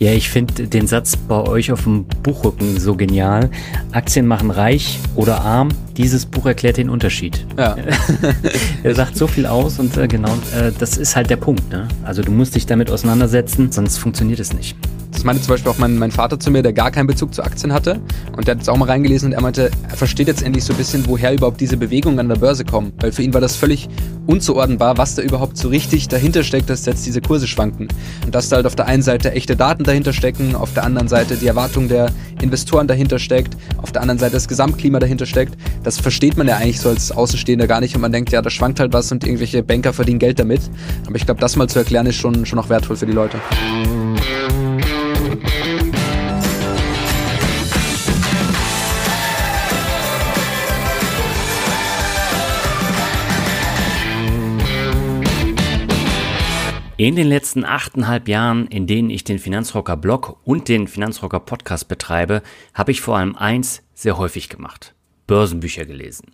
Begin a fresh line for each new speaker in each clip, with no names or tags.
Ja, ich finde den Satz bei euch auf dem Buchrücken so genial. Aktien machen reich oder arm. Dieses Buch erklärt den Unterschied. Ja. er sagt so viel aus und äh, genau, äh, das ist halt der Punkt. Ne? Also du musst dich damit auseinandersetzen, sonst funktioniert es nicht.
Das meinte zum Beispiel auch mein, mein Vater zu mir, der gar keinen Bezug zu Aktien hatte. Und der hat jetzt auch mal reingelesen und er meinte, er versteht jetzt endlich so ein bisschen, woher überhaupt diese Bewegungen an der Börse kommen. Weil für ihn war das völlig unzuordnenbar, was da überhaupt so richtig dahinter steckt, dass jetzt diese Kurse schwanken. Und dass da halt auf der einen Seite echte Daten dahinter stecken, auf der anderen Seite die Erwartung der Investoren dahinter steckt, auf der anderen Seite das Gesamtklima dahinter steckt. Das versteht man ja eigentlich so als Außenstehender gar nicht und man denkt, ja, da schwankt halt was und irgendwelche Banker verdienen Geld damit. Aber ich glaube, das mal zu erklären ist schon, schon auch wertvoll für die Leute.
In den letzten achteinhalb Jahren, in denen ich den Finanzrocker Blog und den Finanzrocker Podcast betreibe, habe ich vor allem eins sehr häufig gemacht. Börsenbücher gelesen.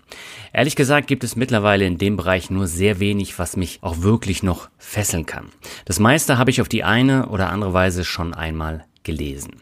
Ehrlich gesagt gibt es mittlerweile in dem Bereich nur sehr wenig, was mich auch wirklich noch fesseln kann. Das meiste habe ich auf die eine oder andere Weise schon einmal gelesen.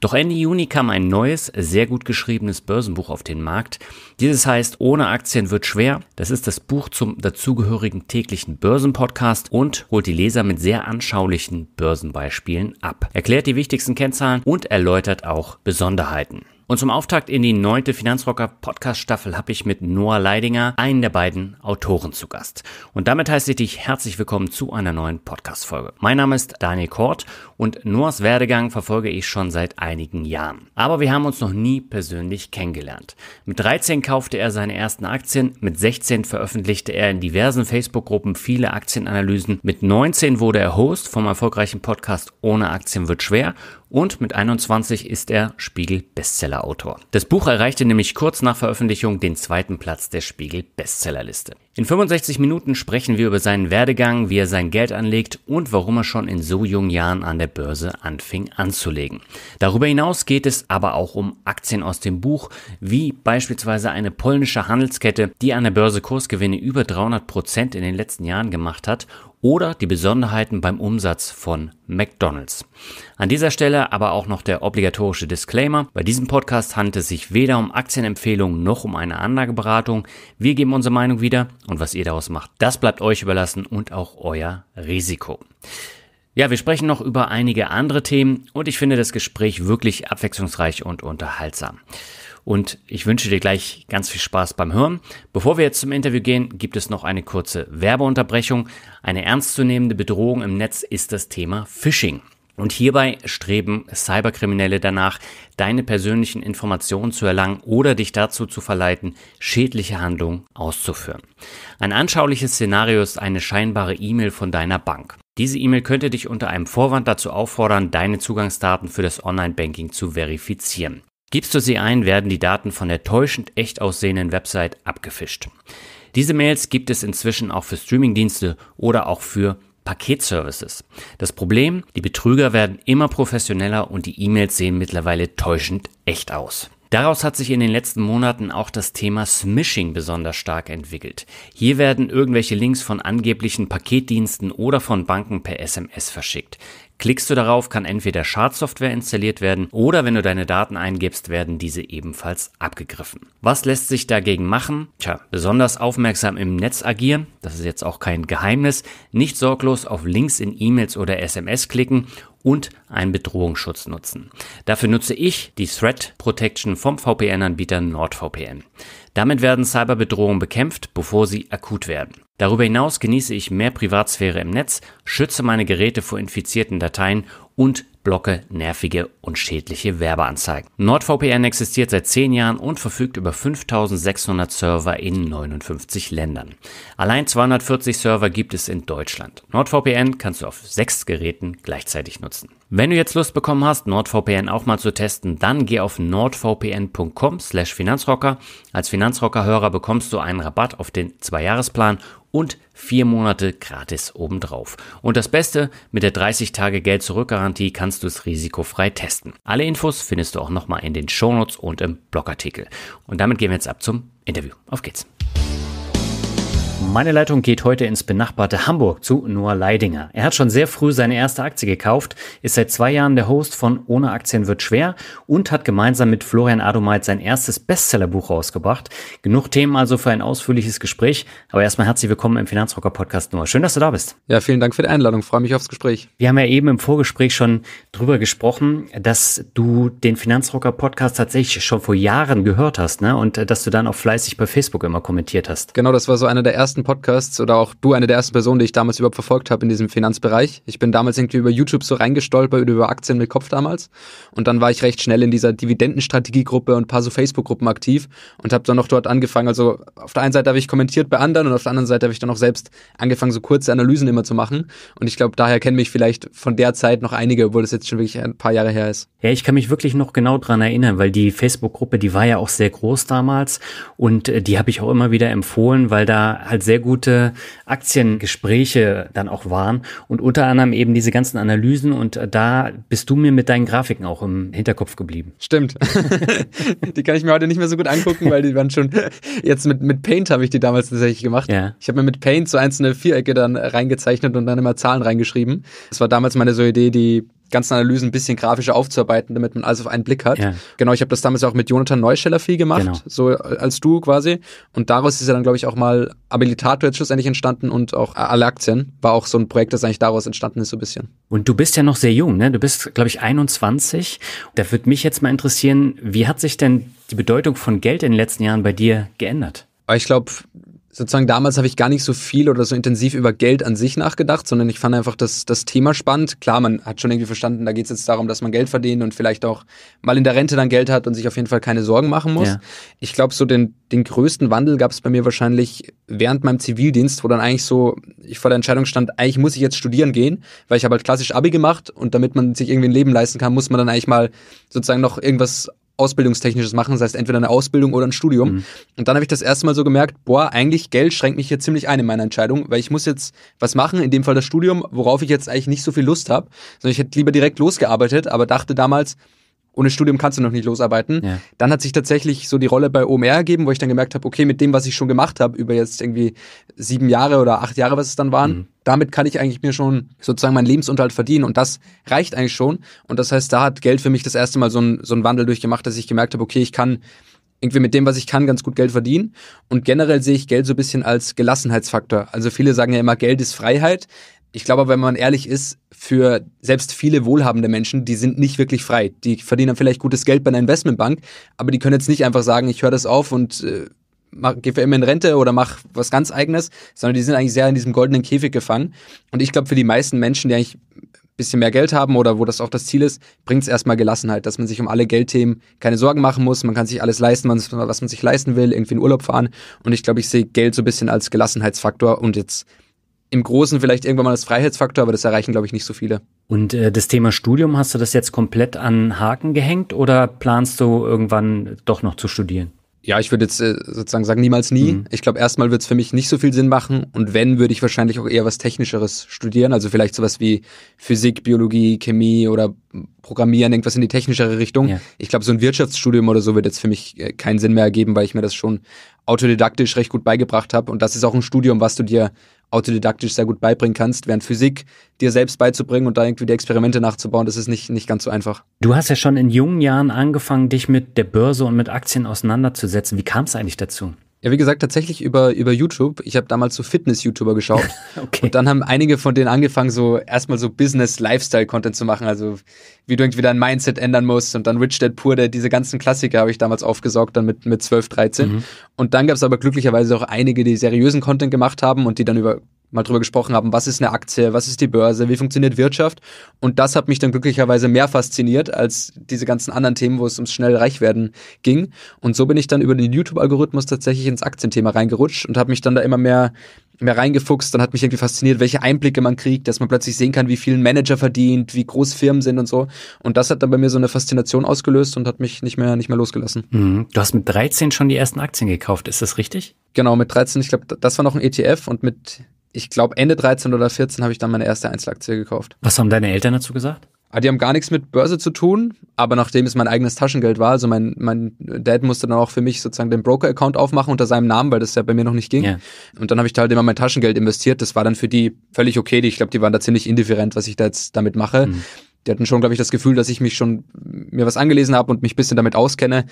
Doch Ende Juni kam ein neues, sehr gut geschriebenes Börsenbuch auf den Markt. Dieses heißt Ohne Aktien wird schwer. Das ist das Buch zum dazugehörigen täglichen Börsenpodcast und holt die Leser mit sehr anschaulichen Börsenbeispielen ab. Erklärt die wichtigsten Kennzahlen und erläutert auch Besonderheiten. Und zum Auftakt in die neunte Finanzrocker Podcast Staffel habe ich mit Noah Leidinger einen der beiden Autoren zu Gast. Und damit heiße ich dich herzlich willkommen zu einer neuen Podcast Folge. Mein Name ist Daniel Kort und Noahs Werdegang verfolge ich schon seit einigen Jahren. Aber wir haben uns noch nie persönlich kennengelernt. Mit 13 kaufte er seine ersten Aktien, mit 16 veröffentlichte er in diversen Facebook-Gruppen viele Aktienanalysen, mit 19 wurde er Host vom erfolgreichen Podcast Ohne Aktien wird schwer und mit 21 ist er Spiegel-Bestseller-Autor. Das Buch erreichte nämlich kurz nach Veröffentlichung den zweiten Platz der Spiegel-Bestsellerliste. In 65 Minuten sprechen wir über seinen Werdegang, wie er sein Geld anlegt und warum er schon in so jungen Jahren an der Börse anfing anzulegen. Darüber hinaus geht es aber auch um Aktien aus dem Buch, wie beispielsweise eine polnische Handelskette, die an der Börse Kursgewinne über 300 Prozent in den letzten Jahren gemacht hat oder die Besonderheiten beim Umsatz von McDonald's. An dieser Stelle aber auch noch der obligatorische Disclaimer. Bei diesem Podcast handelt es sich weder um Aktienempfehlungen noch um eine Anlageberatung. Wir geben unsere Meinung wieder und was ihr daraus macht, das bleibt euch überlassen und auch euer Risiko. Ja, wir sprechen noch über einige andere Themen und ich finde das Gespräch wirklich abwechslungsreich und unterhaltsam und ich wünsche dir gleich ganz viel Spaß beim Hören. Bevor wir jetzt zum Interview gehen, gibt es noch eine kurze Werbeunterbrechung. Eine ernstzunehmende Bedrohung im Netz ist das Thema Phishing. Und hierbei streben Cyberkriminelle danach, deine persönlichen Informationen zu erlangen oder dich dazu zu verleiten, schädliche Handlungen auszuführen. Ein anschauliches Szenario ist eine scheinbare E-Mail von deiner Bank. Diese E-Mail könnte dich unter einem Vorwand dazu auffordern, deine Zugangsdaten für das Online-Banking zu verifizieren. Gibst du sie ein, werden die Daten von der täuschend echt aussehenden Website abgefischt. Diese Mails gibt es inzwischen auch für Streamingdienste oder auch für Paketservices. Das Problem, die Betrüger werden immer professioneller und die E-Mails sehen mittlerweile täuschend echt aus. Daraus hat sich in den letzten Monaten auch das Thema Smishing besonders stark entwickelt. Hier werden irgendwelche Links von angeblichen Paketdiensten oder von Banken per SMS verschickt. Klickst du darauf, kann entweder Schadsoftware installiert werden oder wenn du deine Daten eingibst, werden diese ebenfalls abgegriffen. Was lässt sich dagegen machen? Tja, besonders aufmerksam im Netz agieren, das ist jetzt auch kein Geheimnis, nicht sorglos auf Links in E-Mails oder SMS klicken und einen Bedrohungsschutz nutzen. Dafür nutze ich die Threat Protection vom VPN-Anbieter NordVPN. Damit werden Cyberbedrohungen bekämpft, bevor sie akut werden. Darüber hinaus genieße ich mehr Privatsphäre im Netz, schütze meine Geräte vor infizierten Dateien und blocke nervige und schädliche Werbeanzeigen. NordVPN existiert seit 10 Jahren und verfügt über 5600 Server in 59 Ländern. Allein 240 Server gibt es in Deutschland. NordVPN kannst du auf sechs Geräten gleichzeitig nutzen. Wenn du jetzt Lust bekommen hast, NordVPN auch mal zu testen, dann geh auf nordvpn.com slash Finanzrocker. Als Finanzrocker-Hörer bekommst du einen Rabatt auf den Zwei-Jahres-Plan und vier Monate gratis obendrauf. Und das Beste, mit der 30 Tage Geld zurück Garantie kannst du es risikofrei testen. Alle Infos findest du auch nochmal in den Shownotes und im Blogartikel. Und damit gehen wir jetzt ab zum Interview. Auf geht's. Meine Leitung geht heute ins benachbarte Hamburg zu Noah Leidinger. Er hat schon sehr früh seine erste Aktie gekauft, ist seit zwei Jahren der Host von Ohne Aktien wird schwer und hat gemeinsam mit Florian Adomeit sein erstes Bestsellerbuch rausgebracht. Genug Themen also für ein ausführliches Gespräch. Aber erstmal herzlich willkommen im Finanzrocker Podcast Noah. Schön, dass du da bist. Ja, vielen Dank für die Einladung. freue mich aufs Gespräch. Wir haben ja eben im Vorgespräch schon drüber gesprochen, dass du den Finanzrocker Podcast tatsächlich schon vor Jahren gehört hast, ne? Und äh, dass du dann auch fleißig bei Facebook immer kommentiert hast. Genau, das war so einer
der ersten ersten Podcasts oder auch du eine der ersten Personen, die ich damals überhaupt verfolgt habe in diesem Finanzbereich. Ich bin damals irgendwie über YouTube so reingestolpert, oder über Aktien mit Kopf damals. Und dann war ich recht schnell in dieser Dividendenstrategiegruppe und ein paar so Facebook-Gruppen aktiv und habe dann noch dort angefangen. Also auf der einen Seite habe ich kommentiert bei anderen und auf der anderen Seite habe ich dann auch selbst angefangen, so kurze Analysen immer zu machen. Und ich glaube, daher kennen mich vielleicht von der Zeit noch einige, obwohl das jetzt schon wirklich ein paar
Jahre her ist. Ja, ich kann mich wirklich noch genau dran erinnern, weil die Facebook-Gruppe, die war ja auch sehr groß damals und äh, die habe ich auch immer wieder empfohlen, weil da halt sehr gute Aktiengespräche dann auch waren und unter anderem eben diese ganzen Analysen und äh, da bist du mir mit deinen Grafiken auch im Hinterkopf geblieben. Stimmt.
die kann ich mir heute nicht mehr so gut angucken, weil die waren schon jetzt mit, mit Paint habe ich die damals tatsächlich gemacht. Ja. Ich habe mir mit Paint so einzelne Vierecke dann reingezeichnet und dann immer Zahlen reingeschrieben. Das war damals meine so Idee, die ganzen Analysen ein bisschen grafischer aufzuarbeiten, damit man alles auf einen Blick hat. Ja. Genau, ich habe das damals auch mit Jonathan Neuscheller viel gemacht, genau. so äh, als du quasi. Und daraus ist ja dann, glaube ich, auch mal Habilitator jetzt schlussendlich entstanden und auch äh, alle Aktien war auch so ein Projekt, das eigentlich daraus entstanden ist, so ein
bisschen. Und du bist ja noch sehr jung, ne? Du bist, glaube ich, 21. Da würde mich jetzt mal interessieren, wie hat sich denn die Bedeutung von Geld in den letzten Jahren bei dir geändert? Ich glaube, sozusagen damals habe ich gar nicht so viel oder so intensiv über Geld
an sich nachgedacht, sondern ich fand einfach das, das Thema spannend. Klar, man hat schon irgendwie verstanden, da geht es jetzt darum, dass man Geld verdient und vielleicht auch mal in der Rente dann Geld hat und sich auf jeden Fall keine Sorgen machen muss. Ja. Ich glaube, so den, den größten Wandel gab es bei mir wahrscheinlich während meinem Zivildienst, wo dann eigentlich so ich vor der Entscheidung stand, eigentlich muss ich jetzt studieren gehen, weil ich habe halt klassisch Abi gemacht und damit man sich irgendwie ein Leben leisten kann, muss man dann eigentlich mal sozusagen noch irgendwas Ausbildungstechnisches machen, das heißt entweder eine Ausbildung oder ein Studium. Mhm. Und dann habe ich das erste Mal so gemerkt, boah, eigentlich Geld schränkt mich hier ziemlich ein in meiner Entscheidung, weil ich muss jetzt was machen, in dem Fall das Studium, worauf ich jetzt eigentlich nicht so viel Lust habe, sondern ich hätte lieber direkt losgearbeitet, aber dachte damals, ohne Studium kannst du noch nicht losarbeiten. Ja. Dann hat sich tatsächlich so die Rolle bei OMR ergeben, wo ich dann gemerkt habe, okay, mit dem, was ich schon gemacht habe, über jetzt irgendwie sieben Jahre oder acht Jahre, was es dann waren, mhm. damit kann ich eigentlich mir schon sozusagen meinen Lebensunterhalt verdienen und das reicht eigentlich schon. Und das heißt, da hat Geld für mich das erste Mal so einen so Wandel durchgemacht, dass ich gemerkt habe, okay, ich kann irgendwie mit dem, was ich kann, ganz gut Geld verdienen. Und generell sehe ich Geld so ein bisschen als Gelassenheitsfaktor. Also viele sagen ja immer, Geld ist Freiheit ich glaube, wenn man ehrlich ist, für selbst viele wohlhabende Menschen, die sind nicht wirklich frei. Die verdienen vielleicht gutes Geld bei einer Investmentbank, aber die können jetzt nicht einfach sagen, ich höre das auf und äh, gehe für immer in Rente oder mach was ganz eigenes, sondern die sind eigentlich sehr in diesem goldenen Käfig gefangen. Und ich glaube, für die meisten Menschen, die eigentlich ein bisschen mehr Geld haben oder wo das auch das Ziel ist, bringt es erstmal Gelassenheit, dass man sich um alle Geldthemen keine Sorgen machen muss, man kann sich alles leisten, was man sich leisten will, irgendwie in Urlaub fahren. Und ich glaube, ich sehe Geld so ein bisschen als Gelassenheitsfaktor und jetzt im Großen vielleicht irgendwann mal das Freiheitsfaktor, aber das erreichen, glaube ich, nicht so viele.
Und äh, das Thema Studium, hast du das jetzt komplett an Haken gehängt oder planst du irgendwann doch noch zu studieren?
Ja, ich würde jetzt äh, sozusagen sagen, niemals nie. Mhm. Ich glaube, erstmal wird es für mich nicht so viel Sinn machen und wenn, würde ich wahrscheinlich auch eher was Technischeres studieren, also vielleicht sowas wie Physik, Biologie, Chemie oder Programmieren, irgendwas in die technischere Richtung. Ja. Ich glaube, so ein Wirtschaftsstudium oder so wird jetzt für mich äh, keinen Sinn mehr ergeben, weil ich mir das schon autodidaktisch recht gut beigebracht habe und das ist auch ein Studium, was du dir autodidaktisch sehr gut beibringen kannst, während Physik dir selbst beizubringen und da irgendwie die Experimente nachzubauen, das ist nicht, nicht ganz so einfach.
Du hast ja schon in jungen Jahren angefangen, dich mit der Börse und mit Aktien auseinanderzusetzen. Wie kam es eigentlich dazu?
Ja, wie gesagt, tatsächlich über, über YouTube. Ich habe damals so Fitness-YouTuber geschaut. okay. Und dann haben einige von denen angefangen, so erstmal so Business-Lifestyle-Content zu machen. Also wie du irgendwie dein Mindset ändern musst und dann Rich Dad Poor Dad, diese ganzen Klassiker habe ich damals aufgesaugt, dann mit, mit 12, 13. Mhm. Und dann gab es aber glücklicherweise auch einige, die seriösen Content gemacht haben und die dann über mal drüber gesprochen haben, was ist eine Aktie, was ist die Börse, wie funktioniert Wirtschaft. Und das hat mich dann glücklicherweise mehr fasziniert als diese ganzen anderen Themen, wo es ums schnell reich werden ging. Und so bin ich dann über den YouTube-Algorithmus tatsächlich ins Aktienthema reingerutscht und habe mich dann da immer mehr mehr reingefuchst, dann hat mich irgendwie fasziniert, welche Einblicke man kriegt, dass man plötzlich sehen kann, wie viel ein Manager verdient, wie groß Firmen sind und so. Und das hat dann bei mir so eine Faszination ausgelöst und hat mich nicht mehr, nicht mehr losgelassen. Mhm. Du hast mit 13 schon die ersten Aktien gekauft, ist das richtig? Genau, mit 13, ich glaube, das war noch ein ETF und mit ich glaube, Ende 13 oder 14 habe ich dann meine erste Einzelaktie gekauft. Was haben deine Eltern dazu gesagt? Ah, die haben gar nichts mit Börse zu tun, aber nachdem es mein eigenes Taschengeld war, also mein, mein Dad musste dann auch für mich sozusagen den Broker-Account aufmachen unter seinem Namen, weil das ja bei mir noch nicht ging. Yeah. Und dann habe ich da halt immer mein Taschengeld investiert. Das war dann für die völlig okay. ich glaube, die waren da ziemlich indifferent, was ich da jetzt damit mache. Mhm. Die hatten schon, glaube ich, das Gefühl, dass ich mich schon mir was angelesen habe und mich bisschen damit auskenne.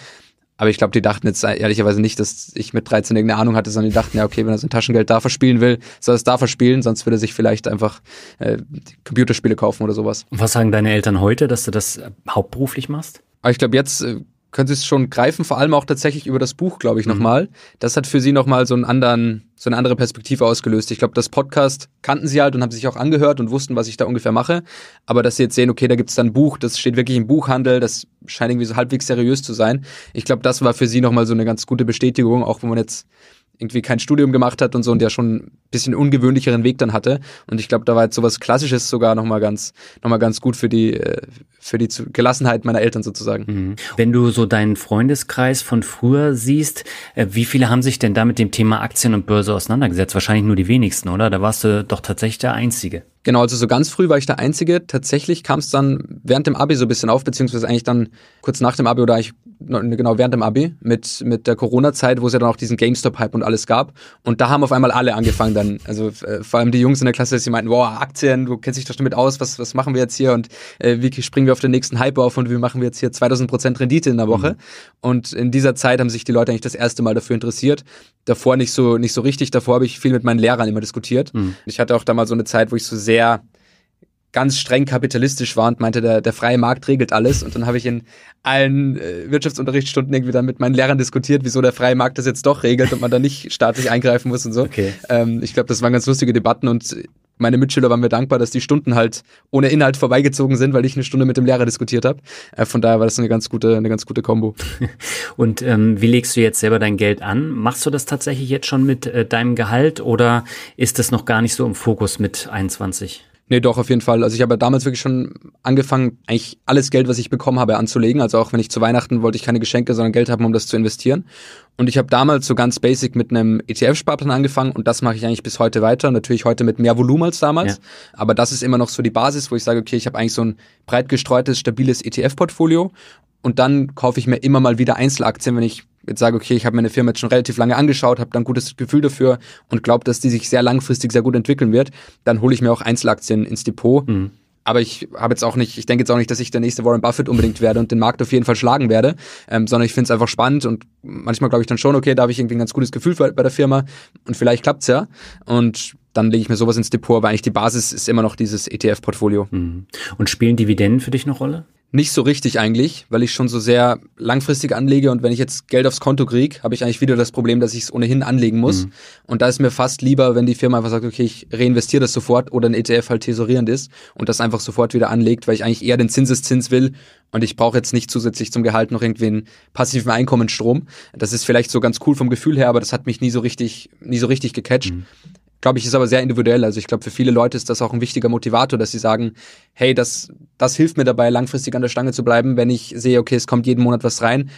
Aber ich glaube, die dachten jetzt ehrlicherweise nicht, dass ich mit 13 irgendeine Ahnung hatte, sondern die dachten, ja, okay, wenn er sein Taschengeld da verspielen will, soll er es da verspielen, sonst würde er sich vielleicht einfach äh, Computerspiele kaufen oder sowas. was sagen deine Eltern heute, dass du das hauptberuflich machst? Aber ah, ich glaube, jetzt Äh, können Sie es schon greifen, vor allem auch tatsächlich über das Buch, glaube ich, mhm. nochmal. Das hat für Sie nochmal so einen anderen, so eine andere Perspektive ausgelöst. Ich glaube, das Podcast kannten Sie halt und haben sich auch angehört und wussten, was ich da ungefähr mache. Aber dass Sie jetzt sehen, okay, da gibt es dann ein Buch, das steht wirklich im Buchhandel, das scheint irgendwie so halbwegs seriös zu sein. Ich glaube, das war für Sie nochmal so eine ganz gute Bestätigung, auch wenn man jetzt irgendwie kein Studium gemacht hat und so und der schon ein bisschen ungewöhnlicheren Weg dann hatte. Und ich glaube, da war jetzt sowas Klassisches sogar nochmal ganz, noch mal ganz gut für die, äh, für die
Gelassenheit meiner Eltern sozusagen. Mhm. Wenn du so deinen Freundeskreis von früher siehst, äh, wie viele haben sich denn da mit dem Thema Aktien und Börse auseinandergesetzt? Wahrscheinlich nur die wenigsten, oder? Da warst du doch tatsächlich der Einzige. Genau, also so ganz früh war ich der Einzige. Tatsächlich kam es dann während dem Abi so ein bisschen auf,
beziehungsweise eigentlich dann kurz nach dem Abi oder eigentlich Ne, genau während dem Abi, mit, mit der Corona-Zeit, wo es ja dann auch diesen GameStop-Hype und alles gab. Und da haben auf einmal alle angefangen dann, also äh, vor allem die Jungs in der Klasse, die meinten, wow, Aktien, du kennst dich doch damit aus, was, was machen wir jetzt hier und äh, wie springen wir auf den nächsten Hype auf und wie machen wir jetzt hier 2000% Rendite in der Woche. Mhm. Und in dieser Zeit haben sich die Leute eigentlich das erste Mal dafür interessiert. Davor nicht so, nicht so richtig, davor habe ich viel mit meinen Lehrern immer diskutiert. Mhm. Ich hatte auch damals so eine Zeit, wo ich so sehr ganz streng kapitalistisch war und meinte, der, der freie Markt regelt alles. Und dann habe ich in allen äh, Wirtschaftsunterrichtsstunden irgendwie dann mit meinen Lehrern diskutiert, wieso der freie Markt das jetzt doch regelt und man da nicht staatlich eingreifen muss und so. Okay. Ähm, ich glaube, das waren ganz lustige Debatten und meine Mitschüler waren mir dankbar, dass die Stunden halt ohne Inhalt vorbeigezogen sind, weil ich eine Stunde mit dem Lehrer diskutiert habe.
Äh, von daher war das eine ganz gute, eine ganz gute Kombo. Und ähm, wie legst du jetzt selber dein Geld an? Machst du das tatsächlich jetzt schon mit äh, deinem Gehalt oder ist das noch gar nicht so im Fokus mit 21? Nee, doch, auf jeden Fall. Also ich habe damals wirklich schon angefangen, eigentlich alles Geld, was
ich bekommen habe, anzulegen. Also auch wenn ich zu Weihnachten wollte ich keine Geschenke, sondern Geld haben, um das zu investieren. Und ich habe damals so ganz basic mit einem ETF-Sparplan angefangen und das mache ich eigentlich bis heute weiter. Natürlich heute mit mehr Volumen als damals. Ja. Aber das ist immer noch so die Basis, wo ich sage, okay, ich habe eigentlich so ein breit gestreutes, stabiles ETF-Portfolio. Und dann kaufe ich mir immer mal wieder Einzelaktien, wenn ich jetzt sage, okay, ich habe meine Firma jetzt schon relativ lange angeschaut, habe dann ein gutes Gefühl dafür und glaube, dass die sich sehr langfristig sehr gut entwickeln wird, dann hole ich mir auch Einzelaktien ins Depot. Mhm. Aber ich habe jetzt auch nicht, ich denke jetzt auch nicht, dass ich der nächste Warren Buffett unbedingt werde und den Markt auf jeden Fall schlagen werde, ähm, sondern ich finde es einfach spannend und manchmal glaube ich dann schon, okay, da habe ich irgendwie ein ganz gutes Gefühl bei, der Firma und vielleicht klappt's ja. Und dann lege ich mir sowas ins Depot, aber eigentlich die Basis ist immer noch dieses ETF-Portfolio. Mhm. Und spielen Dividenden für dich eine Rolle? Nicht so richtig eigentlich, weil ich schon so sehr langfristig anlege und wenn ich jetzt Geld aufs Konto kriege, habe ich eigentlich wieder das Problem, dass ich es ohnehin anlegen muss. Mhm. Und da ist mir fast lieber, wenn die Firma einfach sagt, okay, ich reinvestiere das sofort oder ein ETF halt tesorierend ist und das einfach sofort wieder anlegt, weil ich eigentlich eher den Zinseszins will und ich brauche jetzt nicht zusätzlich zum Gehalt noch irgendwie einen passiven Einkommensstrom. Das ist vielleicht so ganz cool vom Gefühl her, aber das hat mich nie so richtig, nie so richtig gecatcht. Mhm glaube ich, ist aber sehr individuell. Also ich glaube, für viele Leute ist das auch ein wichtiger Motivator, dass sie sagen, hey, das, das hilft mir dabei, langfristig an der Stange zu bleiben, wenn ich sehe, okay, es kommt jeden Monat was rein,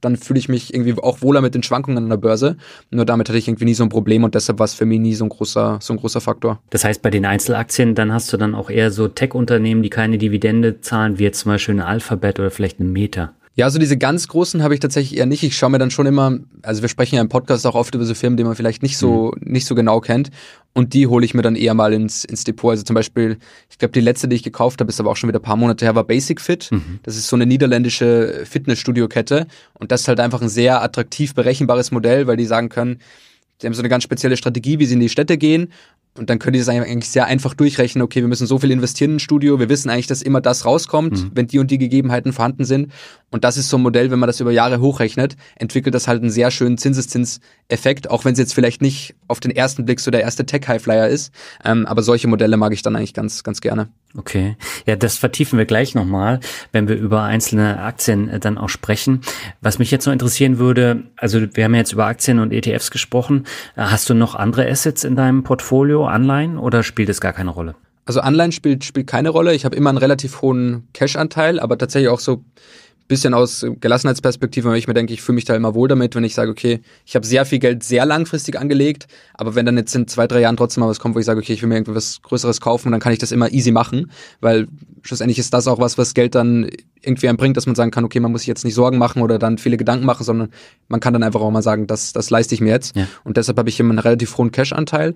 dann fühle ich mich irgendwie auch wohler mit den Schwankungen an der
Börse. Nur damit hatte ich irgendwie nie so ein Problem und deshalb war es für mich nie so ein großer, so ein großer Faktor. Das heißt, bei den Einzelaktien, dann hast du dann auch eher so Tech-Unternehmen, die keine Dividende zahlen, wie jetzt zum Beispiel ein Alphabet oder vielleicht ein Meta. Ja, so diese ganz großen habe ich tatsächlich eher nicht. Ich schaue mir dann schon immer, also wir sprechen ja
im Podcast auch oft über so Firmen, die man vielleicht nicht so, mhm. nicht so genau kennt. Und die hole ich mir dann eher mal ins, ins Depot. Also zum Beispiel, ich glaube, die letzte, die ich gekauft habe, ist aber auch schon wieder ein paar Monate her, war Basic Fit. Mhm. Das ist so eine niederländische Fitnessstudio-Kette. Und das ist halt einfach ein sehr attraktiv berechenbares Modell, weil die sagen können, die haben so eine ganz spezielle Strategie, wie sie in die Städte gehen und dann können die das eigentlich sehr einfach durchrechnen, okay, wir müssen so viel investieren in ein Studio, wir wissen eigentlich, dass immer das rauskommt, mhm. wenn die und die Gegebenheiten vorhanden sind. Und das ist so ein Modell, wenn man das über Jahre hochrechnet, entwickelt das halt einen sehr schönen Zinseszinseffekt, auch wenn es jetzt vielleicht nicht auf den ersten Blick so der erste Tech-Highflyer ist. Ähm, aber solche
Modelle mag ich dann eigentlich ganz, ganz gerne. Okay, ja, das vertiefen wir gleich nochmal, wenn wir über einzelne Aktien äh, dann auch sprechen. Was mich jetzt noch interessieren würde, also wir haben jetzt über Aktien und ETFs gesprochen. Äh, hast du noch andere Assets in deinem Portfolio? Anleihen oder spielt es gar keine Rolle?
Also Anleihen spielt, spielt keine Rolle. Ich habe immer einen relativ hohen Cash-Anteil, aber tatsächlich auch so bisschen aus Gelassenheitsperspektive, weil ich mir denke, ich fühle mich da immer wohl damit, wenn ich sage, okay, ich habe sehr viel Geld sehr langfristig angelegt, aber wenn dann jetzt in zwei, drei Jahren trotzdem mal was kommt, wo ich sage, okay, ich will mir irgendwie was Größeres kaufen, dann kann ich das immer easy machen, weil schlussendlich ist das auch was, was Geld dann irgendwie einem bringt, dass man sagen kann, okay, man muss sich jetzt nicht Sorgen machen oder dann viele Gedanken machen, sondern man kann dann einfach auch mal sagen, das, das leiste ich mir jetzt. Ja. Und deshalb habe ich immer einen relativ hohen Cash-Anteil.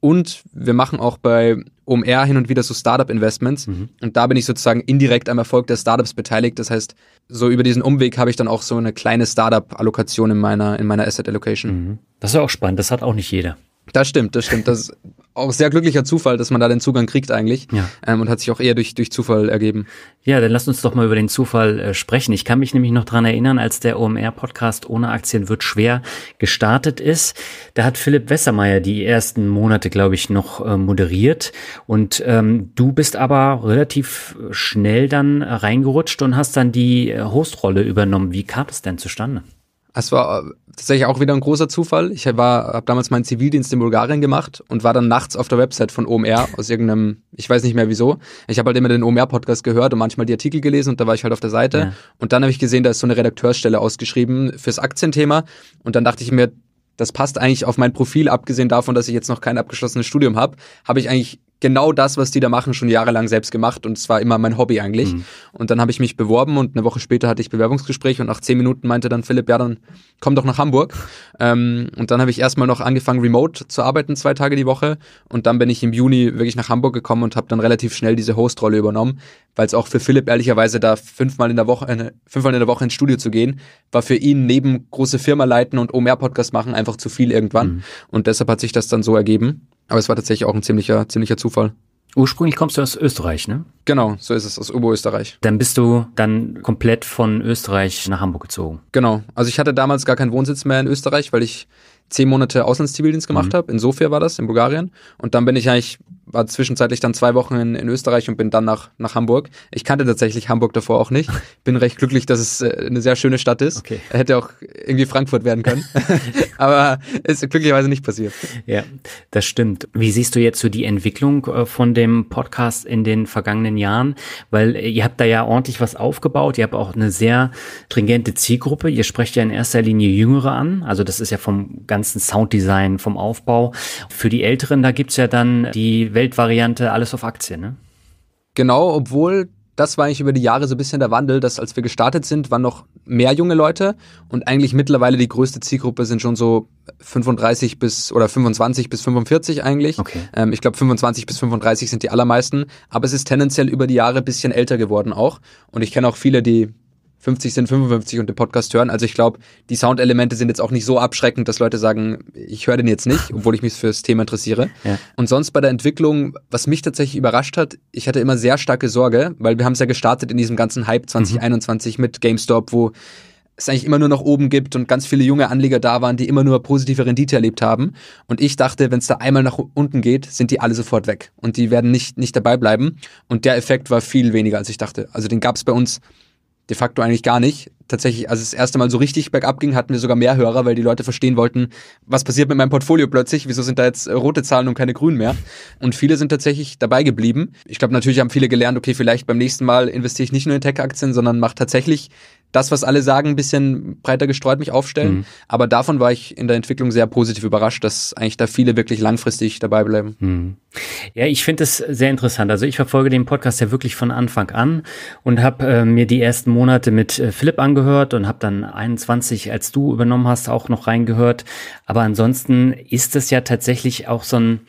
Und wir machen auch bei OMR hin und wieder so Startup-Investments. Mhm. Und da bin ich sozusagen indirekt am Erfolg der Startups beteiligt. Das heißt, so über diesen Umweg habe ich dann auch so eine kleine Startup-Allokation in meiner, in meiner Asset Allocation. Mhm. Das ist auch spannend. Das hat auch nicht jeder. Das stimmt, das stimmt. Das ist auch sehr glücklicher Zufall, dass man
da den Zugang kriegt eigentlich. Ja. Ähm, und hat sich auch eher durch, durch Zufall ergeben. Ja, dann lass uns doch mal über den Zufall äh, sprechen. Ich kann mich nämlich noch dran erinnern, als der OMR-Podcast ohne Aktien wird schwer gestartet ist. Da hat Philipp Wessermeier die ersten Monate, glaube ich, noch äh, moderiert. Und ähm, du bist aber relativ schnell dann reingerutscht und hast dann die äh, Host-Rolle übernommen. Wie kam das denn zustande? Es war äh, tatsächlich auch wieder ein großer
Zufall. Ich war, habe damals meinen Zivildienst in Bulgarien gemacht und war dann nachts auf der Website von OMR aus irgendeinem, ich weiß nicht mehr wieso. Ich habe halt immer den OMR-Podcast gehört und manchmal die Artikel gelesen und da war ich halt auf der Seite. Ja. Und dann habe ich gesehen, da ist so eine Redakteursstelle ausgeschrieben fürs Aktienthema. Und dann dachte ich mir, das passt eigentlich auf mein Profil, abgesehen davon, dass ich jetzt noch kein abgeschlossenes Studium habe, habe ich eigentlich genau das, was die da machen, schon jahrelang selbst gemacht und es war immer mein Hobby eigentlich. Mhm. Und dann habe ich mich beworben und eine Woche später hatte ich Bewerbungsgespräch und nach zehn Minuten meinte dann Philipp, ja, dann komm doch nach Hamburg. Ähm, und dann habe ich erstmal noch angefangen, remote zu arbeiten, zwei Tage die Woche. Und dann bin ich im Juni wirklich nach Hamburg gekommen und habe dann relativ schnell diese Hostrolle übernommen, weil es auch für Philipp ehrlicherweise da fünfmal in der Woche, äh, ne, fünfmal in der Woche ins Studio zu gehen, war für ihn neben große Firma leiten und OMR-Podcast machen einfach zu viel irgendwann. Mhm. Und deshalb hat sich das dann so ergeben. Aber es war tatsächlich auch ein ziemlicher, ziemlicher Zufall.
Ursprünglich kommst du aus Österreich, ne?
Genau, so ist es, aus Oberösterreich.
Dann bist du dann komplett von Österreich nach Hamburg gezogen. Genau,
also ich hatte damals gar keinen Wohnsitz mehr in Österreich, weil ich zehn Monate Auslandszivildienst gemacht mhm. habe. In Sofia war das, in Bulgarien. Und dann bin ich eigentlich war zwischenzeitlich dann zwei Wochen in, in Österreich und bin dann nach, nach Hamburg. Ich kannte tatsächlich Hamburg davor auch nicht. Bin recht glücklich, dass es äh, eine sehr schöne Stadt ist. Okay. Hätte auch irgendwie Frankfurt werden können. Aber ist glücklicherweise nicht passiert.
Ja, das stimmt. Wie siehst du jetzt so die Entwicklung äh, von dem Podcast in den vergangenen Jahren? Weil äh, ihr habt da ja ordentlich was aufgebaut. Ihr habt auch eine sehr stringente Zielgruppe. Ihr sprecht ja in erster Linie Jüngere an. Also das ist ja vom ganzen Sounddesign, vom Aufbau. Für die Älteren, da gibt es ja dann die Welt Weltvariante alles auf Aktien, ne? Genau, obwohl das war eigentlich über die Jahre so ein bisschen der Wandel, dass
als wir gestartet sind, waren noch mehr junge Leute und eigentlich mittlerweile die größte Zielgruppe sind schon so 35 bis oder 25 bis 45 eigentlich. Okay. Ähm, ich glaube 25 bis 35 sind die allermeisten, aber es ist tendenziell über die Jahre ein bisschen älter geworden auch und ich kenne auch viele, die 50 sind 55 und den Podcast hören. Also ich glaube, die Soundelemente sind jetzt auch nicht so abschreckend, dass Leute sagen, ich höre den jetzt nicht, obwohl ich mich fürs Thema interessiere. Ja. Und sonst bei der Entwicklung, was mich tatsächlich überrascht hat, ich hatte immer sehr starke Sorge, weil wir haben es ja gestartet in diesem ganzen Hype 2021 mhm. mit GameStop, wo es eigentlich immer nur nach oben gibt und ganz viele junge Anleger da waren, die immer nur positive Rendite erlebt haben. Und ich dachte, wenn es da einmal nach unten geht, sind die alle sofort weg und die werden nicht, nicht dabei bleiben. Und der Effekt war viel weniger, als ich dachte. Also den gab es bei uns de facto eigentlich gar nicht. Tatsächlich, als es das erste Mal so richtig bergab ging, hatten wir sogar mehr Hörer, weil die Leute verstehen wollten, was passiert mit meinem Portfolio plötzlich, wieso sind da jetzt äh, rote Zahlen und keine grünen mehr. Und viele sind tatsächlich dabei geblieben. Ich glaube, natürlich haben viele gelernt, okay, vielleicht beim nächsten Mal investiere ich nicht nur in Tech-Aktien, sondern mache tatsächlich das, was alle sagen, ein bisschen breiter gestreut mich aufstellen. Mhm. Aber davon war ich in der
Entwicklung sehr positiv überrascht, dass eigentlich da viele wirklich langfristig dabei bleiben. Mhm. Ja, ich finde es sehr interessant. Also ich verfolge den Podcast ja wirklich von Anfang an und habe äh, mir die ersten Monate mit äh, Philipp angehört und habe dann 21, als du übernommen hast, auch noch reingehört. Aber ansonsten ist es ja tatsächlich auch so ein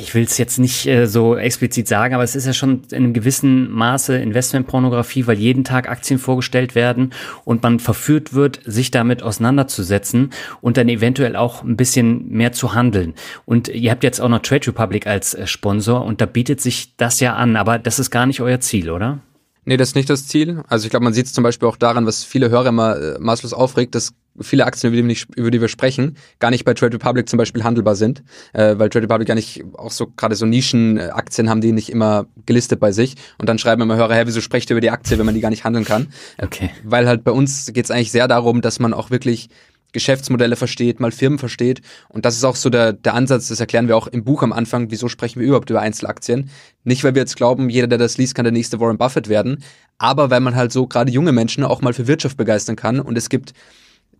ich will es jetzt nicht äh, so explizit sagen, aber es ist ja schon in einem gewissen Maße Investmentpornografie, weil jeden Tag Aktien vorgestellt werden und man verführt wird, sich damit auseinanderzusetzen und dann eventuell auch ein bisschen mehr zu handeln. Und ihr habt jetzt auch noch Trade Republic als äh, Sponsor und da bietet sich das ja an, aber das ist gar nicht euer Ziel, oder?
Nee, das ist nicht das Ziel. Also ich glaube, man sieht es zum Beispiel auch daran, was viele Hörer immer äh, maßlos aufregt, dass viele Aktien, über die, nicht, über die wir sprechen, gar nicht bei Trade Republic zum Beispiel handelbar sind, äh, weil Trade Republic gar nicht auch so gerade so Nischenaktien äh, haben, die nicht immer gelistet bei sich. Und dann schreiben immer Hörer, hey, wieso sprecht ihr über die Aktie, wenn man die gar nicht handeln kann? Okay. Weil halt bei uns geht es eigentlich sehr darum, dass man auch wirklich Geschäftsmodelle versteht, mal Firmen versteht. Und das ist auch so der, der Ansatz, das erklären wir auch im Buch am Anfang, wieso sprechen wir überhaupt über Einzelaktien. Nicht, weil wir jetzt glauben, jeder, der das liest, kann der nächste Warren Buffett werden, aber weil man halt so gerade junge Menschen auch mal für Wirtschaft begeistern kann. Und es gibt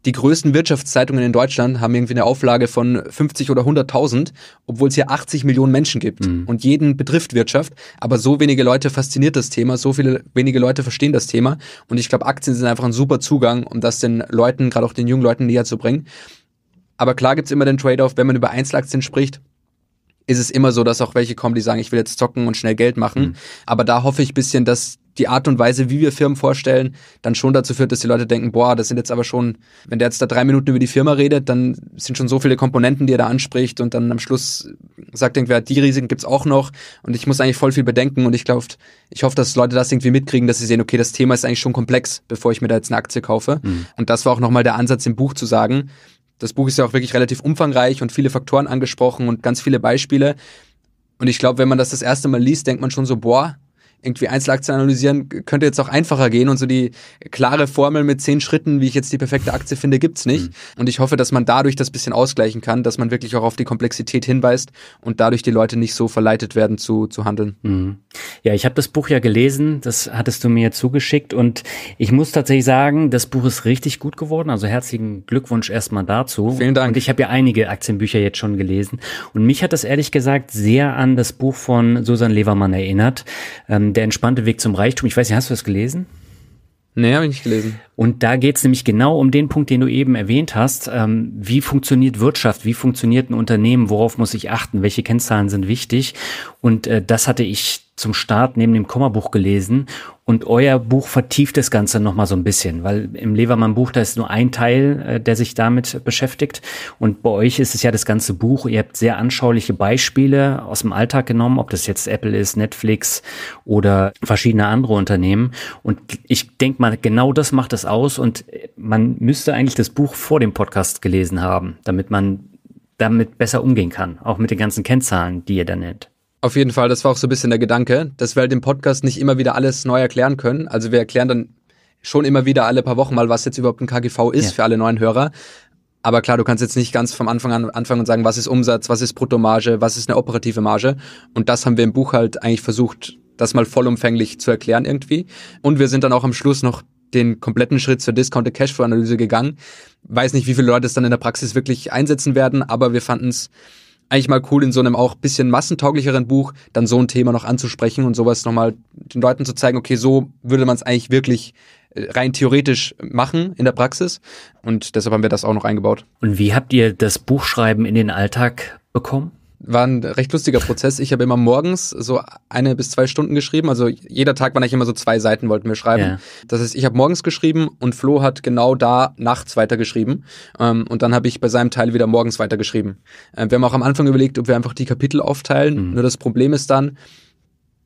die größten Wirtschaftszeitungen in Deutschland haben irgendwie eine Auflage von 50 oder 100.000, obwohl es hier 80 Millionen Menschen gibt. Mhm. Und jeden betrifft Wirtschaft. Aber so wenige Leute fasziniert das Thema, so viele wenige Leute verstehen das Thema. Und ich glaube, Aktien sind einfach ein super Zugang, um das den Leuten, gerade auch den jungen Leuten näher zu bringen. Aber klar gibt's immer den Trade-off, wenn man über Einzelaktien spricht, ist es immer so, dass auch welche kommen, die sagen, ich will jetzt zocken und schnell Geld machen. Mhm. Aber da hoffe ich bisschen, dass die Art und Weise, wie wir Firmen vorstellen, dann schon dazu führt, dass die Leute denken, boah, das sind jetzt aber schon, wenn der jetzt da drei Minuten über die Firma redet, dann sind schon so viele Komponenten, die er da anspricht und dann am Schluss sagt irgendwer, die Risiken gibt's auch noch und ich muss eigentlich voll viel bedenken und ich glaube, ich hoffe, dass Leute das irgendwie mitkriegen, dass sie sehen, okay, das Thema ist eigentlich schon komplex, bevor ich mir da jetzt eine Aktie kaufe. Mhm. Und das war auch nochmal der Ansatz im Buch zu sagen. Das Buch ist ja auch wirklich relativ umfangreich und viele Faktoren angesprochen und ganz viele Beispiele. Und ich glaube, wenn man das das erste Mal liest, denkt man schon so, boah, irgendwie Einzelaktien analysieren, könnte jetzt auch einfacher gehen und so die klare Formel mit zehn Schritten, wie ich jetzt die perfekte Aktie finde, gibt's nicht. Mhm. Und ich hoffe, dass man dadurch das bisschen ausgleichen kann, dass man wirklich auch auf die Komplexität hinweist und dadurch die Leute nicht so verleitet werden
zu, zu handeln. Mhm. Ja, ich habe das Buch ja gelesen, das hattest du mir zugeschickt und ich muss tatsächlich sagen, das Buch ist richtig gut geworden. Also herzlichen Glückwunsch erstmal dazu. Vielen Dank. Und ich habe ja einige Aktienbücher jetzt schon gelesen und mich hat das ehrlich gesagt sehr an das Buch von Susan Levermann erinnert. Ähm, der entspannte Weg zum Reichtum. Ich weiß nicht, hast du das gelesen? Nee, habe ich nicht gelesen. Und da geht es nämlich genau um den Punkt, den du eben erwähnt hast. Ähm, wie funktioniert Wirtschaft? Wie funktioniert ein Unternehmen? Worauf muss ich achten? Welche Kennzahlen sind wichtig? Und äh, das hatte ich zum Start neben dem Kommabuch gelesen und euer Buch vertieft das Ganze nochmal so ein bisschen, weil im Levermann Buch, da ist nur ein Teil, äh, der sich damit beschäftigt und bei euch ist es ja das ganze Buch, ihr habt sehr anschauliche Beispiele aus dem Alltag genommen, ob das jetzt Apple ist, Netflix oder verschiedene andere Unternehmen und ich denke mal, genau das macht es aus und man müsste eigentlich das Buch vor dem Podcast gelesen haben, damit man damit besser umgehen kann, auch mit den ganzen Kennzahlen, die ihr da nennt. Auf jeden
Fall, das war auch so ein bisschen der Gedanke, dass wir halt im Podcast nicht immer wieder alles neu erklären können. Also wir erklären dann schon immer wieder alle paar Wochen mal, was jetzt überhaupt ein KGV ist ja. für alle neuen Hörer. Aber klar, du kannst jetzt nicht ganz vom Anfang an anfangen und sagen, was ist Umsatz, was ist Bruttomarge, was ist eine operative Marge. Und das haben wir im Buch halt eigentlich versucht, das mal vollumfänglich zu erklären irgendwie. Und wir sind dann auch am Schluss noch den kompletten Schritt zur Discounted Cashflow Analyse gegangen. Weiß nicht, wie viele Leute es dann in der Praxis wirklich einsetzen werden, aber wir fanden es eigentlich mal cool, in so einem auch bisschen massentauglicheren Buch dann so ein Thema noch anzusprechen und sowas nochmal den Leuten zu zeigen, okay, so würde man es eigentlich wirklich äh, rein theoretisch machen in der Praxis. Und deshalb haben wir das auch noch eingebaut. Und wie habt ihr das Buchschreiben in den Alltag bekommen? war ein recht lustiger Prozess. Ich habe immer morgens so eine bis zwei Stunden geschrieben. Also jeder Tag waren eigentlich immer so zwei Seiten, wollten wir schreiben. Ja. Das heißt, ich habe morgens geschrieben und Flo hat genau da nachts weitergeschrieben. Ähm, und dann habe ich bei seinem Teil wieder morgens weitergeschrieben. Ähm, wir haben auch am Anfang überlegt, ob wir einfach die Kapitel aufteilen. Mhm. Nur das Problem ist dann,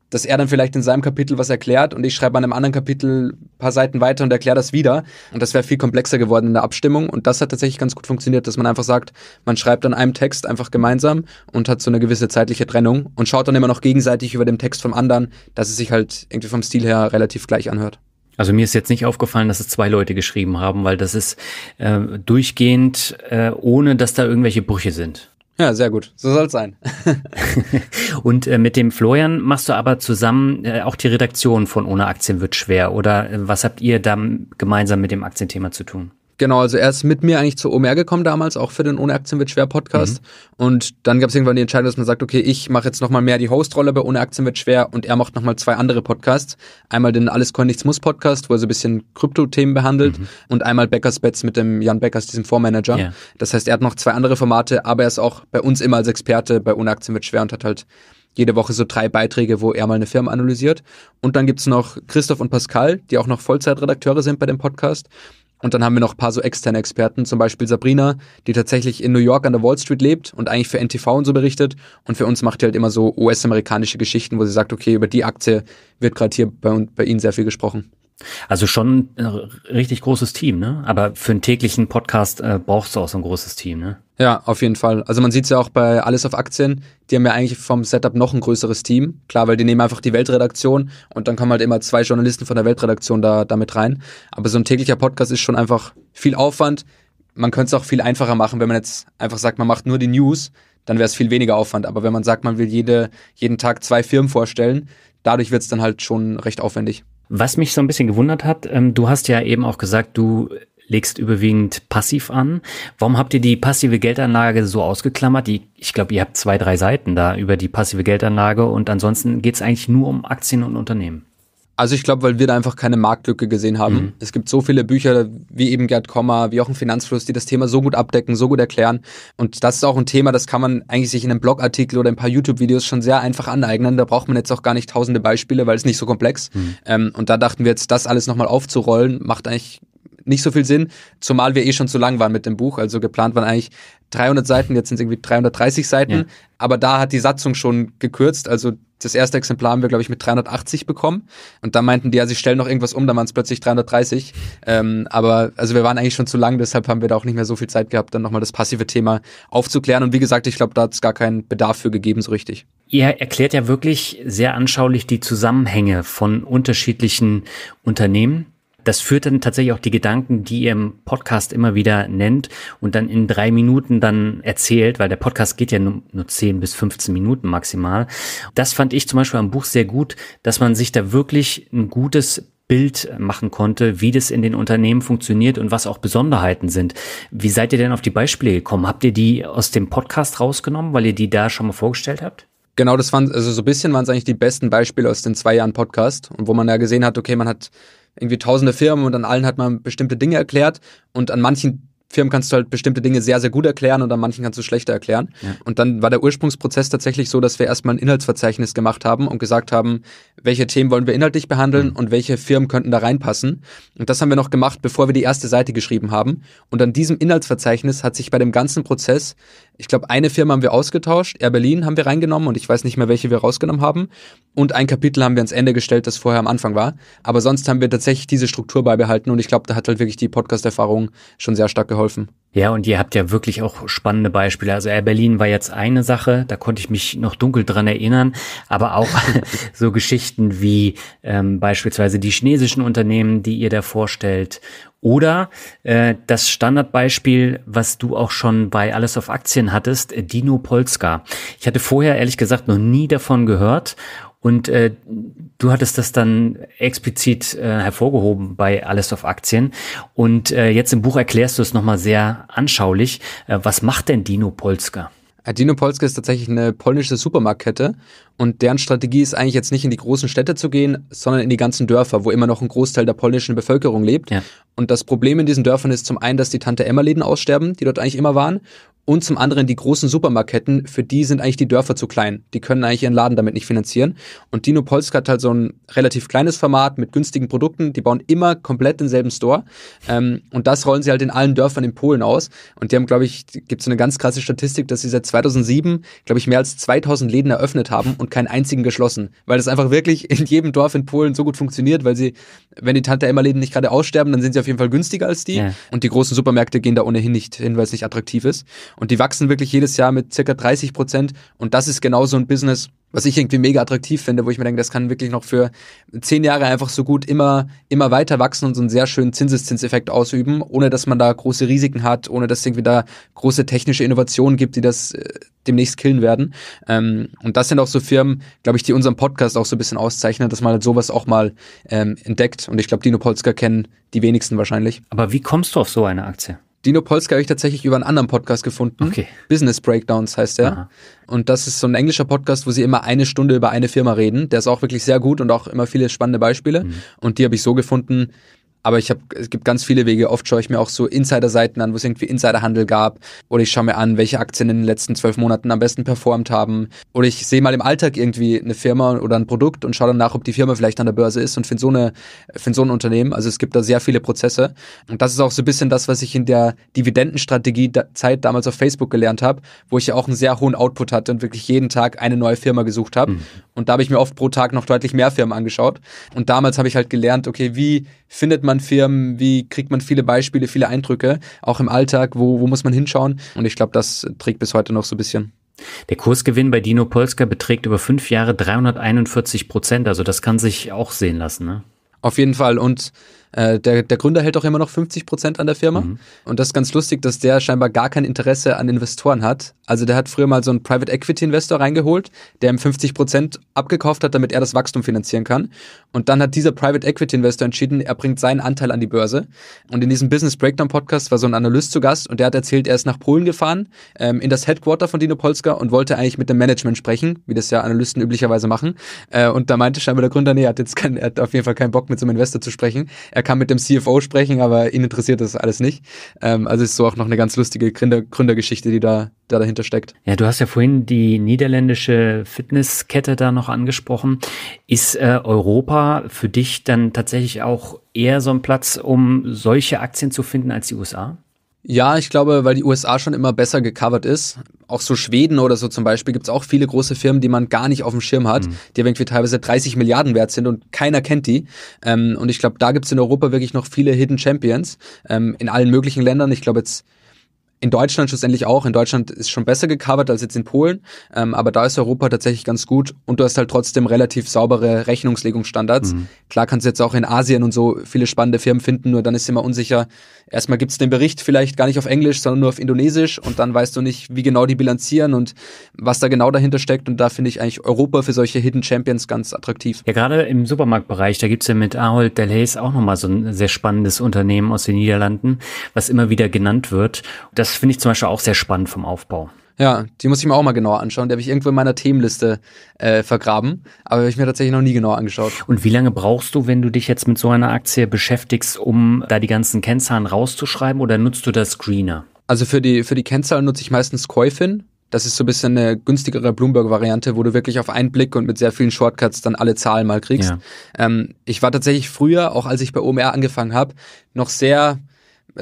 dass er dann vielleicht in seinem Kapitel was erklärt und ich schreibe an einem anderen Kapitel ein paar Seiten weiter und erkläre das wieder. Und das wäre viel komplexer geworden in der Abstimmung. Und das hat tatsächlich ganz gut funktioniert, dass man einfach sagt, man schreibt an einem Text einfach gemeinsam und hat so eine gewisse zeitliche Trennung und schaut dann immer noch
gegenseitig über dem Text vom anderen, dass es sich halt irgendwie vom Stil her relativ gleich anhört. Also mir ist jetzt nicht aufgefallen, dass es zwei Leute geschrieben haben, weil das ist äh, durchgehend, äh, ohne dass da irgendwelche Brüche sind.
Ja, sehr gut. So soll's sein.
und äh, mit dem Florian machst du aber zusammen äh, auch die Redaktion von Ohne Aktien wird schwer. Oder äh, was habt ihr da gemeinsam mit dem Aktienthema zu tun?
Genau, also er ist mit mir eigentlich zu OMR gekommen damals, auch für den Ohne Aktien wird schwer Podcast. Mhm. Und dann gab es irgendwann die Entscheidung, dass man sagt, okay, ich mache jetzt nochmal mehr die Hostrolle bei Ohne Aktien wird schwer und er macht nochmal zwei andere Podcasts. Einmal den Alles Coin Nichts Muss Podcast, wo er so ein bisschen Krypto-Themen behandelt mhm. und einmal Beckers Bets mit dem Jan Beckers, diesem Fondsmanager. Yeah. Das heißt, er hat noch zwei andere Formate, aber er ist auch bei uns immer als Experte bei Ohne Aktien wird schwer und hat halt jede Woche so drei Beiträge, wo er mal eine Firma analysiert. Und dann gibt's noch Christoph und Pascal, die auch noch Vollzeitredakteure sind bei dem Podcast. Und dann haben wir noch ein paar so externe Experten, zum Beispiel Sabrina, die tatsächlich in New York an der Wall Street lebt und eigentlich für NTV und so berichtet. Und für uns macht die halt immer so US-amerikanische
Geschichten, wo sie sagt, okay, über die Aktie wird gerade hier bei, bei Ihnen sehr viel gesprochen. Also schon ein äh, richtig großes Team, ne? Aber für einen täglichen Podcast äh, brauchst du auch so ein großes Team, ne?
Ja, auf jeden Fall. Also man sieht es ja auch bei Alles auf Aktien, die haben ja eigentlich vom Setup noch ein größeres Team. Klar, weil die nehmen einfach die Weltredaktion und dann kommen halt immer zwei Journalisten von der Weltredaktion da da mit rein. Aber so ein täglicher Podcast ist schon einfach viel Aufwand. Man könnte es auch viel einfacher machen, wenn man jetzt einfach sagt, man macht nur die News, dann wäre es viel weniger Aufwand. Aber wenn man sagt, man will jede, jeden Tag zwei Firmen vorstellen, dadurch wird es dann halt schon recht aufwendig.
Was mich so ein bisschen gewundert hat, ähm, du hast ja eben auch gesagt, du legst überwiegend passiv an. Warum habt ihr die passive Geldanlage so ausgeklammert? Die, ich glaube, ihr habt zwei, drei Seiten da über die passive Geldanlage und ansonsten geht es eigentlich nur um Aktien und Unternehmen. Also ich glaube, weil wir da einfach keine Marktlücke gesehen
haben. Mhm. Es gibt so viele Bücher, wie eben Gerd Kommer, wie auch ein Finanzfluss, die das Thema so gut abdecken, so gut erklären. Und das ist auch ein Thema, das kann man eigentlich sich in einem Blogartikel oder ein paar YouTube-Videos schon sehr einfach aneignen. Da braucht man jetzt auch gar nicht tausende Beispiele, weil es nicht so komplex. Mhm. Ähm, und da dachten wir jetzt, das alles nochmal aufzurollen, macht eigentlich nicht so viel Sinn, zumal wir eh schon zu lang waren mit dem Buch. Also geplant waren eigentlich 300 Seiten, jetzt sind es irgendwie 330 Seiten. Ja. Aber da hat die Satzung schon gekürzt. Also das erste Exemplar haben wir, glaube ich, mit 380 bekommen. Und da meinten die, ja, sie stellen noch irgendwas um, dann waren es plötzlich 330. Ähm, aber also wir waren eigentlich schon zu lang, deshalb haben wir da auch nicht mehr so viel Zeit gehabt, dann nochmal das passive Thema aufzuklären. Und wie gesagt, ich glaube, da hat es gar keinen Bedarf für gegeben, so richtig.
Ihr erklärt ja wirklich sehr anschaulich die Zusammenhänge von unterschiedlichen Unternehmen das führt dann tatsächlich auch die Gedanken, die ihr im Podcast immer wieder nennt und dann in drei Minuten dann erzählt, weil der Podcast geht ja nur, nur 10 bis 15 Minuten maximal. Das fand ich zum Beispiel am Buch sehr gut, dass man sich da wirklich ein gutes Bild machen konnte, wie das in den Unternehmen funktioniert und was auch Besonderheiten sind. Wie seid ihr denn auf die Beispiele gekommen? Habt ihr die aus dem Podcast rausgenommen, weil ihr die da schon mal vorgestellt habt? Genau, das waren, also so ein bisschen
waren es eigentlich die besten Beispiele aus den zwei Jahren Podcast und wo man ja gesehen hat, okay, man hat irgendwie tausende Firmen und an allen hat man bestimmte Dinge erklärt und an manchen Firmen kannst du halt bestimmte Dinge sehr, sehr gut erklären und an manchen kannst du schlechter erklären. Ja. Und dann war der Ursprungsprozess tatsächlich so, dass wir erstmal ein Inhaltsverzeichnis gemacht haben und gesagt haben, welche Themen wollen wir inhaltlich behandeln mhm. und welche Firmen könnten da reinpassen. Und das haben wir noch gemacht, bevor wir die erste Seite geschrieben haben. Und an diesem Inhaltsverzeichnis hat sich bei dem ganzen Prozess ich glaube, eine Firma haben wir ausgetauscht, Air Berlin haben wir reingenommen und ich weiß nicht mehr, welche wir rausgenommen haben. Und ein Kapitel haben wir ans Ende gestellt, das vorher am Anfang war. Aber sonst haben wir tatsächlich diese Struktur
beibehalten und ich glaube, da hat halt wirklich die Podcast-Erfahrung schon sehr stark geholfen. Ja, und ihr habt ja wirklich auch spannende Beispiele. Also Air Berlin war jetzt eine Sache, da konnte ich mich noch dunkel dran erinnern, aber auch so Geschichten wie ähm, beispielsweise die chinesischen Unternehmen, die ihr da vorstellt oder äh, das Standardbeispiel, was du auch schon bei Alles auf Aktien hattest, äh, Dino Polska. Ich hatte vorher ehrlich gesagt noch nie davon gehört und äh, du hattest das dann explizit äh, hervorgehoben bei Alles auf Aktien. Und äh, jetzt im Buch erklärst du es nochmal sehr anschaulich. Äh, was macht denn Dino Polska? Adinopolskie ist tatsächlich eine polnische Supermarktkette und deren
Strategie ist eigentlich jetzt nicht in die großen Städte zu gehen, sondern in die ganzen Dörfer, wo immer noch ein Großteil der polnischen Bevölkerung lebt. Ja. Und das Problem in diesen Dörfern ist zum einen, dass die Tante-Emma-Läden aussterben, die dort eigentlich immer waren und zum anderen die großen Supermarktketten, für die sind eigentlich die Dörfer zu klein. Die können eigentlich ihren Laden damit nicht finanzieren. Und Dino Polska hat halt so ein relativ kleines Format mit günstigen Produkten. Die bauen immer komplett denselben Store. Ähm, und das rollen sie halt in allen Dörfern in Polen aus. Und die haben, glaube ich, gibt so eine ganz krasse Statistik, dass sie seit 2007, glaube ich, mehr als 2000 Läden eröffnet haben und keinen einzigen geschlossen. Weil das einfach wirklich in jedem Dorf in Polen so gut funktioniert, weil sie, wenn die Tante Emma Läden nicht gerade aussterben, dann sind sie auf jeden Fall günstiger als die. Ja. Und die großen Supermärkte gehen da ohnehin nicht hin, weil es nicht attraktiv ist. Und die wachsen wirklich jedes Jahr mit circa 30 Prozent. Und das ist genau so ein Business, was ich irgendwie mega attraktiv finde, wo ich mir denke, das kann wirklich noch für zehn Jahre einfach so gut immer, immer weiter wachsen und so einen sehr schönen Zinseszinseffekt ausüben, ohne dass man da große Risiken hat, ohne dass es irgendwie da große technische Innovationen gibt, die das äh, demnächst killen werden. Ähm, und das sind auch so Firmen, glaube ich, die unseren Podcast auch so ein bisschen auszeichnen, dass man halt sowas auch mal ähm, entdeckt. Und ich glaube, Dino Polska kennen die wenigsten wahrscheinlich. Aber wie kommst du auf so eine Aktie? Dino Polska habe ich tatsächlich über einen anderen Podcast gefunden. Okay. Business Breakdowns heißt der. Aha. Und das ist so ein englischer Podcast, wo sie immer eine Stunde über eine Firma reden. Der ist auch wirklich sehr gut und auch immer viele spannende Beispiele. Mhm. Und die habe ich so gefunden, aber ich habe, es gibt ganz viele Wege. Oft schaue ich mir auch so Insider-Seiten an, wo es irgendwie Insiderhandel gab. Oder ich schaue mir an, welche Aktien in den letzten zwölf Monaten am besten performt haben. Oder ich sehe mal im Alltag irgendwie eine Firma oder ein Produkt und schaue dann nach, ob die Firma vielleicht an der Börse ist und finde so, eine, find so ein Unternehmen. Also es gibt da sehr viele Prozesse. Und das ist auch so ein bisschen das, was ich in der Dividendenstrategie-Zeit damals auf Facebook gelernt habe, wo ich ja auch einen sehr hohen Output hatte und wirklich jeden Tag eine neue Firma gesucht habe. Mhm. Und da habe ich mir oft pro Tag noch deutlich mehr Firmen angeschaut. Und damals habe ich halt gelernt, okay, wie findet man anderen Firmen? Wie kriegt man viele Beispiele, viele Eindrücke, auch im Alltag? Wo, wo muss man hinschauen? Und ich glaube,
das trägt bis heute noch so ein bisschen. Der Kursgewinn bei Dino Polska beträgt über fünf Jahre 341 Prozent. Also das kann sich auch sehen lassen. Ne? Auf jeden Fall. Und äh,
der, der Gründer hält auch immer noch 50 Prozent an der Firma. Mhm. Und das ist ganz lustig, dass der scheinbar gar kein Interesse an Investoren hat. Also der hat früher mal so einen Private Equity Investor reingeholt, der ihm 50 Prozent abgekauft hat, damit er das Wachstum finanzieren kann. Und dann hat dieser Private Equity Investor entschieden, er bringt seinen Anteil an die Börse. Und in diesem Business Breakdown Podcast war so ein Analyst zu Gast und der hat erzählt, er ist nach Polen gefahren, ähm, in das Headquarter von Dino Polska und wollte eigentlich mit dem Management sprechen, wie das ja Analysten üblicherweise machen. Äh, und da meinte scheinbar der Gründer, nee, er hat jetzt keinen, er hat auf jeden Fall keinen Bock mit so einem Investor zu sprechen. Er kann mit dem CFO sprechen, aber ihn interessiert das alles nicht. Ähm, also ist so auch noch eine ganz lustige Gründer Gründergeschichte, die da, da dahinter steckt.
Ja, du hast ja vorhin die niederländische Fitnesskette da noch angesprochen. Ist äh, Europa für dich dann tatsächlich auch eher so ein Platz, um solche Aktien zu finden als die USA? Ja, ich glaube, weil die USA schon immer besser
gecovert ist. Auch so Schweden oder so zum Beispiel gibt es auch viele große Firmen, die man gar nicht auf dem Schirm hat, mhm. die irgendwie teilweise 30 Milliarden wert sind und keiner kennt die. Ähm, und ich glaube, da gibt es in Europa wirklich noch viele Hidden Champions ähm, in allen möglichen Ländern. Ich glaube jetzt in Deutschland schlussendlich auch. In Deutschland ist schon besser gecovert als jetzt in Polen, ähm, aber da ist Europa tatsächlich ganz gut und du hast halt trotzdem relativ saubere Rechnungslegungsstandards. Mhm. Klar kannst du jetzt auch in Asien und so viele spannende Firmen finden, nur dann ist immer unsicher, erstmal gibt es den Bericht vielleicht gar nicht auf Englisch, sondern nur auf Indonesisch und dann weißt du nicht, wie genau die bilanzieren und was da genau dahinter steckt. Und da finde ich eigentlich Europa für solche Hidden
Champions ganz attraktiv. Ja, gerade im Supermarktbereich, da gibt es ja mit Ahold Delhaize auch nochmal so ein sehr spannendes Unternehmen aus den Niederlanden, was immer wieder genannt wird. Das finde ich zum Beispiel auch sehr spannend vom Aufbau. Ja, die muss
ich mir auch mal genauer anschauen. Die habe ich irgendwo in meiner Themenliste äh, vergraben,
aber habe ich mir tatsächlich noch nie genauer angeschaut. Und wie lange brauchst du, wenn du dich jetzt mit so einer Aktie beschäftigst, um da die ganzen Kennzahlen rauszuschreiben oder nutzt du das Screener? Also für die, für die Kennzahlen nutze
ich meistens Coifin. Das ist so ein bisschen eine günstigere Bloomberg-Variante, wo du wirklich auf einen Blick und mit sehr vielen Shortcuts dann alle Zahlen mal kriegst. Ja. Ähm, ich war tatsächlich früher, auch als ich bei OMR angefangen habe, noch sehr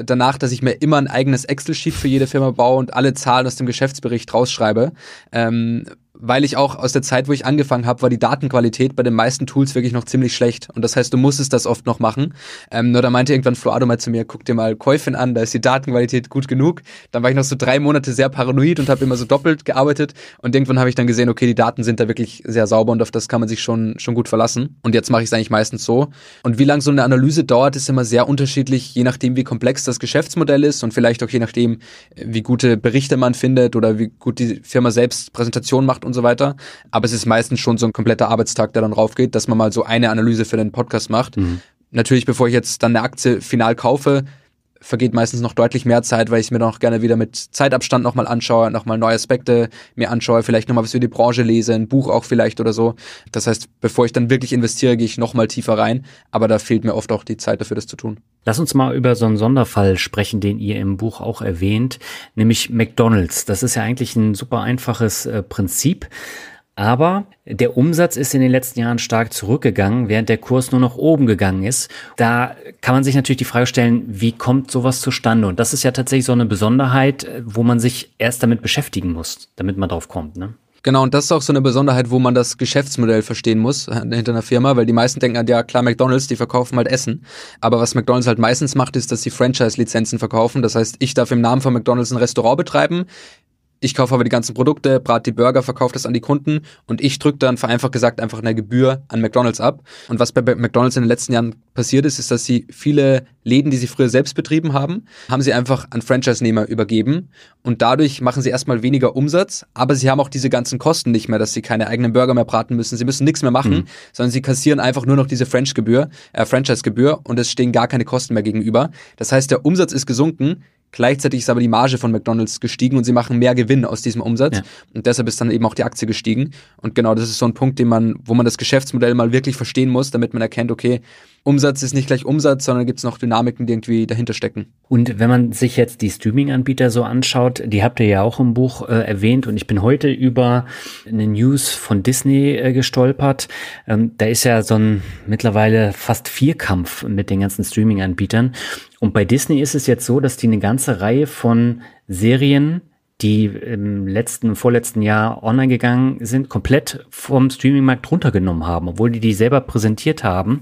danach, dass ich mir immer ein eigenes Excel-Sheet für jede Firma baue und alle Zahlen aus dem Geschäftsbericht rausschreibe. Ähm, weil ich auch aus der Zeit, wo ich angefangen habe, war die Datenqualität bei den meisten Tools wirklich noch ziemlich schlecht. Und das heißt, du musstest das oft noch machen. Ähm, nur da meinte irgendwann Floado mal zu mir, guck dir mal Käufin an, da ist die Datenqualität gut genug. Dann war ich noch so drei Monate sehr paranoid und habe immer so doppelt gearbeitet. Und irgendwann habe ich dann gesehen, okay, die Daten sind da wirklich sehr sauber und auf das kann man sich schon, schon gut verlassen. Und jetzt mache ich es eigentlich meistens so. Und wie lange so eine Analyse dauert, ist immer sehr unterschiedlich, je nachdem, wie komplex das Geschäftsmodell ist und vielleicht auch je nachdem, wie gute Berichte man findet oder wie gut die Firma selbst Präsentation macht und so weiter. Aber es ist meistens schon so ein kompletter Arbeitstag, der dann raufgeht, dass man mal so eine Analyse für den Podcast macht. Mhm. Natürlich, bevor ich jetzt dann eine Aktie final kaufe, vergeht meistens noch deutlich mehr Zeit, weil ich mir dann auch gerne wieder mit Zeitabstand nochmal anschaue, nochmal neue Aspekte mir anschaue, vielleicht nochmal was über die Branche lese, ein Buch auch vielleicht oder so. Das heißt, bevor ich dann wirklich investiere, gehe ich nochmal tiefer rein, aber da fehlt mir oft auch die Zeit dafür, das zu tun.
Lass uns mal über so einen Sonderfall sprechen, den ihr im Buch auch erwähnt, nämlich McDonald's. Das ist ja eigentlich ein super einfaches äh, Prinzip. Aber der Umsatz ist in den letzten Jahren stark zurückgegangen, während der Kurs nur noch oben gegangen ist. Da kann man sich natürlich die Frage stellen, wie kommt sowas zustande? Und das ist ja tatsächlich so eine Besonderheit, äh, wo man sich erst damit beschäftigen muss, damit man drauf kommt. Ne? Genau, und das ist auch so eine Besonderheit, wo man das Geschäftsmodell
verstehen muss äh, hinter einer Firma, weil die meisten denken, halt, ja klar, McDonalds, die verkaufen halt Essen. Aber was McDonalds halt meistens macht, ist, dass sie Franchise-Lizenzen verkaufen. Das heißt, ich darf im Namen von McDonalds ein Restaurant betreiben ich kaufe aber die ganzen Produkte, brate die Burger, verkaufe das an die Kunden und ich drücke dann vereinfacht gesagt einfach eine Gebühr an McDonalds ab. Und was bei McDonalds in den letzten Jahren passiert ist, ist, dass sie viele Läden, die sie früher selbst betrieben haben, haben sie einfach an Franchise-Nehmer übergeben und dadurch machen sie erstmal weniger Umsatz, aber sie haben auch diese ganzen Kosten nicht mehr, dass sie keine eigenen Burger mehr braten müssen, sie müssen nichts mehr machen, mhm. sondern sie kassieren einfach nur noch diese French-Gebühr, äh, Franchise-Gebühr und es stehen gar keine Kosten mehr gegenüber. Das heißt, der Umsatz ist gesunken, Gleichzeitig ist aber die Marge von McDonalds gestiegen und sie machen mehr Gewinn aus diesem Umsatz. Ja. Und deshalb ist dann eben auch die Aktie gestiegen. Und genau, das ist so ein Punkt, den man, wo man das Geschäftsmodell mal wirklich verstehen muss, damit man erkennt, okay, Umsatz ist nicht gleich Umsatz, sondern gibt es noch
Dynamiken, die irgendwie dahinter stecken. Und wenn man sich jetzt die Streaming-Anbieter so anschaut, die habt ihr ja auch im Buch äh, erwähnt und ich bin heute über eine News von Disney äh, gestolpert. Ähm, da ist ja so ein mittlerweile fast Vierkampf mit den ganzen Streaming-Anbietern. Und bei Disney ist es jetzt so, dass die eine ganze Reihe von Serien die im letzten, vorletzten Jahr online gegangen sind, komplett vom Streaming-Markt runtergenommen haben, obwohl die die selber präsentiert haben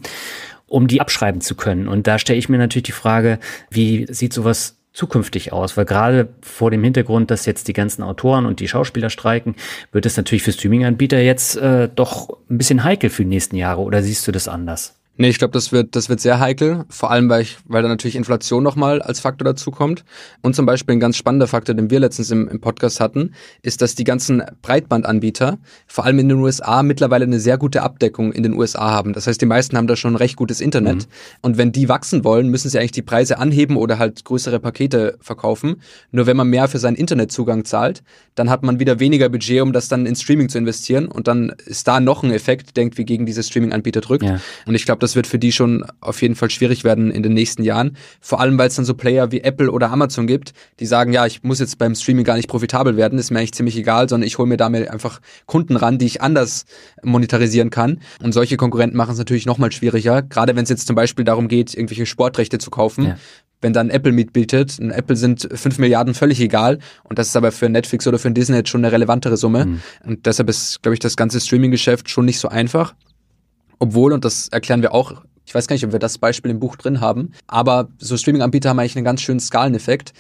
um die abschreiben zu können. Und da stelle ich mir natürlich die Frage, wie sieht sowas zukünftig aus? Weil gerade vor dem Hintergrund, dass jetzt die ganzen Autoren und die Schauspieler streiken, wird es natürlich für Streaming-Anbieter jetzt äh, doch ein bisschen heikel für die nächsten Jahre. Oder siehst du das anders?
Nee, ich glaube, das wird, das wird sehr heikel, vor allem weil, ich, weil da natürlich Inflation nochmal als Faktor dazukommt. Und zum Beispiel ein ganz spannender Faktor, den wir letztens im, im Podcast hatten, ist, dass die ganzen Breitbandanbieter, vor allem in den USA, mittlerweile eine sehr gute Abdeckung in den USA haben. Das heißt, die meisten haben da schon recht gutes Internet. Mhm. Und wenn die wachsen wollen, müssen sie eigentlich die Preise anheben oder halt größere Pakete verkaufen. Nur wenn man mehr für seinen Internetzugang zahlt, dann hat man wieder weniger Budget, um das dann in Streaming zu investieren. Und dann ist da noch ein Effekt, denkt, wie gegen diese Streaming-Anbieter drückt. Ja. Und ich glaube, das wird für die schon auf jeden Fall schwierig werden in den nächsten Jahren. Vor allem, weil es dann so Player wie Apple oder Amazon gibt, die sagen, ja, ich muss jetzt beim Streaming gar nicht profitabel werden, ist mir eigentlich ziemlich egal, sondern ich hole mir damit einfach Kunden ran, die ich anders monetarisieren kann. Und solche Konkurrenten machen es natürlich nochmal schwieriger, gerade wenn es jetzt zum Beispiel darum geht, irgendwelche Sportrechte zu kaufen. Ja wenn dann Apple mitbietet. Und Apple sind 5 Milliarden völlig egal. Und das ist aber für Netflix oder für Disney jetzt schon eine relevantere Summe. Mhm. Und deshalb ist, glaube ich, das ganze Streaming-Geschäft schon nicht so einfach. Obwohl, und das erklären wir auch, ich weiß gar nicht, ob wir das Beispiel im Buch drin haben, aber so Streaming-Anbieter haben eigentlich einen ganz schönen Skaleneffekt,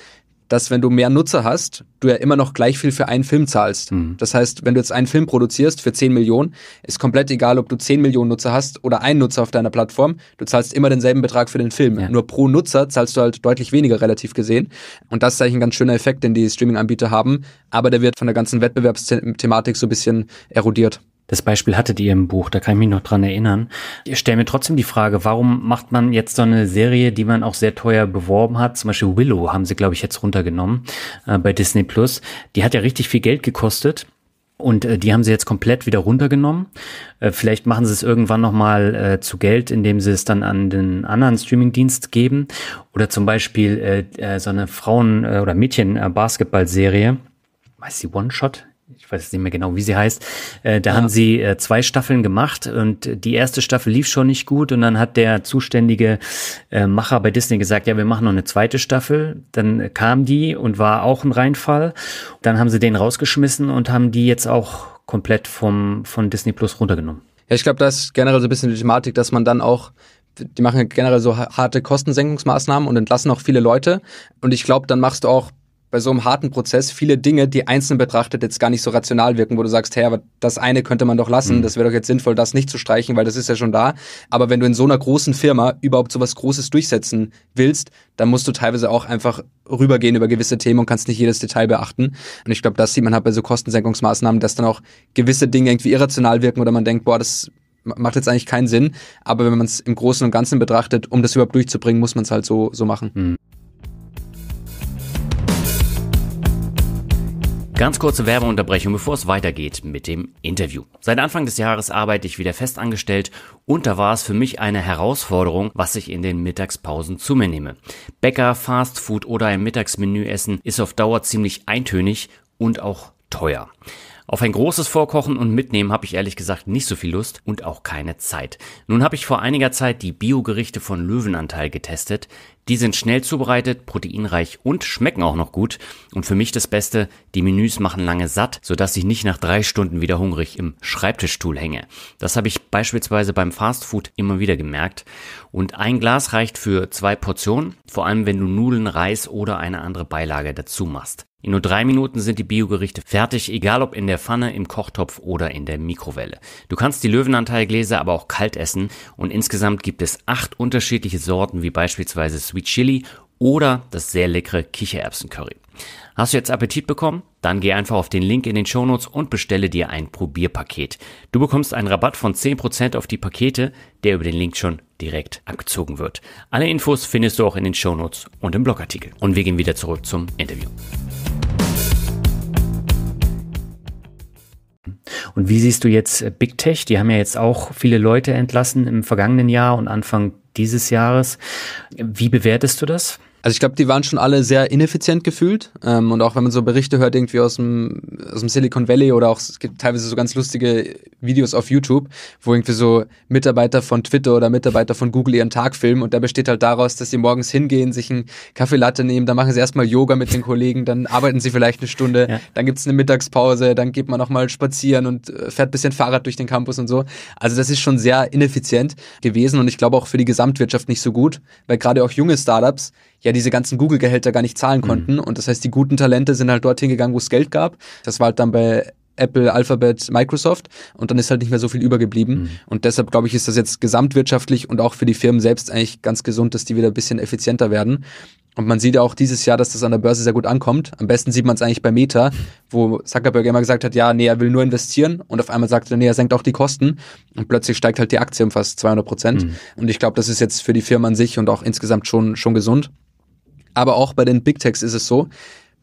dass wenn du mehr Nutzer hast, du ja immer noch gleich viel für einen Film zahlst. Mhm. Das heißt, wenn du jetzt einen Film produzierst für 10 Millionen, ist komplett egal, ob du 10 Millionen Nutzer hast oder einen Nutzer auf deiner Plattform, du zahlst immer denselben Betrag für den Film. Ja. Nur pro Nutzer zahlst du halt deutlich weniger relativ gesehen. Und das ist eigentlich ein ganz schöner Effekt, den die Streaming-Anbieter haben,
aber der wird von der ganzen Wettbewerbsthematik so ein bisschen erodiert. Das Beispiel hattet ihr im Buch, da kann ich mich noch dran erinnern. Ich stelle mir trotzdem die Frage, warum macht man jetzt so eine Serie, die man auch sehr teuer beworben hat? Zum Beispiel Willow haben sie, glaube ich, jetzt runtergenommen äh, bei Disney Plus. Die hat ja richtig viel Geld gekostet. Und äh, die haben sie jetzt komplett wieder runtergenommen. Äh, vielleicht machen sie es irgendwann nochmal äh, zu Geld, indem sie es dann an den anderen Streamingdienst geben. Oder zum Beispiel äh, äh so eine Frauen- oder Mädchen-Basketball-Serie. Äh, Weiß die One-Shot? weiß nicht mehr genau, wie sie heißt, äh, da ja. haben sie äh, zwei Staffeln gemacht und die erste Staffel lief schon nicht gut und dann hat der zuständige äh, Macher bei Disney gesagt, ja, wir machen noch eine zweite Staffel. Dann kam die und war auch ein Reinfall. Dann haben sie den rausgeschmissen und haben die jetzt auch komplett vom, von Disney Plus runtergenommen.
Ja, ich glaube, das ist generell so ein bisschen die Thematik, dass man dann auch die machen generell so harte Kostensenkungsmaßnahmen und entlassen auch viele Leute. Und ich glaube, dann machst du auch bei so einem harten Prozess viele Dinge, die einzeln betrachtet jetzt gar nicht so rational wirken, wo du sagst, hey, aber das eine könnte man doch lassen, mhm. das wäre doch jetzt sinnvoll, das nicht zu streichen, weil das ist ja schon da. Aber wenn du in so einer großen Firma überhaupt so was Großes durchsetzen willst, dann musst du teilweise auch einfach rübergehen über gewisse Themen und kannst nicht jedes Detail beachten. Und ich glaube, das sieht man halt bei so Kostensenkungsmaßnahmen, dass dann auch gewisse Dinge irgendwie irrational wirken oder man denkt, boah, das macht jetzt eigentlich keinen Sinn. Aber wenn man es im Großen und Ganzen betrachtet, um das überhaupt durchzubringen, muss man es halt so, so machen. Mhm.
Ganz kurze Werbeunterbrechung, bevor es weitergeht mit dem Interview. Seit Anfang des Jahres arbeite ich wieder festangestellt und da war es für mich eine Herausforderung, was ich in den Mittagspausen zu mir nehme. Bäcker, Fastfood oder ein Mittagsmenü essen ist auf Dauer ziemlich eintönig und auch teuer. Auf ein großes Vorkochen und Mitnehmen habe ich ehrlich gesagt nicht so viel Lust und auch keine Zeit. Nun habe ich vor einiger Zeit die Biogerichte von Löwenanteil getestet. Die sind schnell zubereitet, proteinreich und schmecken auch noch gut. Und für mich das Beste, die Menüs machen lange satt, sodass ich nicht nach drei Stunden wieder hungrig im Schreibtischstuhl hänge. Das habe ich beispielsweise beim Fastfood immer wieder gemerkt. Und ein Glas reicht für zwei Portionen, vor allem wenn du Nudeln, Reis oder eine andere Beilage dazu machst. In nur drei Minuten sind die Biogerichte fertig, egal ob in der Pfanne, im Kochtopf oder in der Mikrowelle. Du kannst die Löwenanteilgläser aber auch kalt essen und insgesamt gibt es acht unterschiedliche Sorten, wie beispielsweise Sweet Chili oder das sehr leckere Kichererbsencurry. Hast du jetzt Appetit bekommen? Dann geh einfach auf den Link in den Shownotes und bestelle dir ein Probierpaket. Du bekommst einen Rabatt von 10% auf die Pakete, der über den Link schon direkt abgezogen wird. Alle Infos findest du auch in den Shownotes und im Blogartikel. Und wir gehen wieder zurück zum Interview. Und wie siehst du jetzt äh, Big Tech? Die haben ja jetzt auch viele Leute entlassen im vergangenen Jahr und Anfang dieses Jahres. Wie bewertest du das? Also ich glaube, die waren schon alle sehr ineffizient gefühlt. Ähm, und auch wenn man so Berichte hört, irgendwie
aus dem, aus dem Silicon Valley oder auch es gibt teilweise so ganz lustige Videos auf YouTube, wo irgendwie so Mitarbeiter von Twitter oder Mitarbeiter von Google ihren Tag filmen und der besteht halt daraus, dass sie morgens hingehen, sich einen Kaffeelatte nehmen, dann machen sie erstmal Yoga mit den Kollegen, dann arbeiten sie vielleicht eine Stunde, ja. dann gibt's eine Mittagspause, dann geht man nochmal spazieren und äh, fährt bisschen Fahrrad durch den Campus und so. Also das ist schon sehr ineffizient gewesen und ich glaube auch für die Gesamtwirtschaft nicht so gut, weil gerade auch junge Startups ja diese ganzen Google-Gehälter gar nicht zahlen mhm. konnten. Mhm. Und das heißt, die guten Talente sind halt dorthin gegangen, wo es Geld gab. Das war halt dann bei Apple, Alphabet, Microsoft und dann ist halt nicht mehr so viel übergeblieben. Mhm. Und deshalb glaube ich, ist das jetzt gesamtwirtschaftlich und auch für die Firmen selbst eigentlich ganz gesund, dass die wieder ein bisschen effizienter werden. Und man sieht ja auch dieses Jahr, dass das an der Börse sehr gut ankommt. Am besten sieht man es eigentlich bei Meta, wo Zuckerberg immer gesagt hat, ja, nee, er will nur investieren und auf einmal sagt er, nee, er senkt auch die Kosten und plötzlich steigt halt die Aktie um fast 200 Prozent. Mhm. Und ich glaube, das ist jetzt für die Firma an sich und auch insgesamt schon, schon gesund. Aber auch bei den Big Techs ist es so,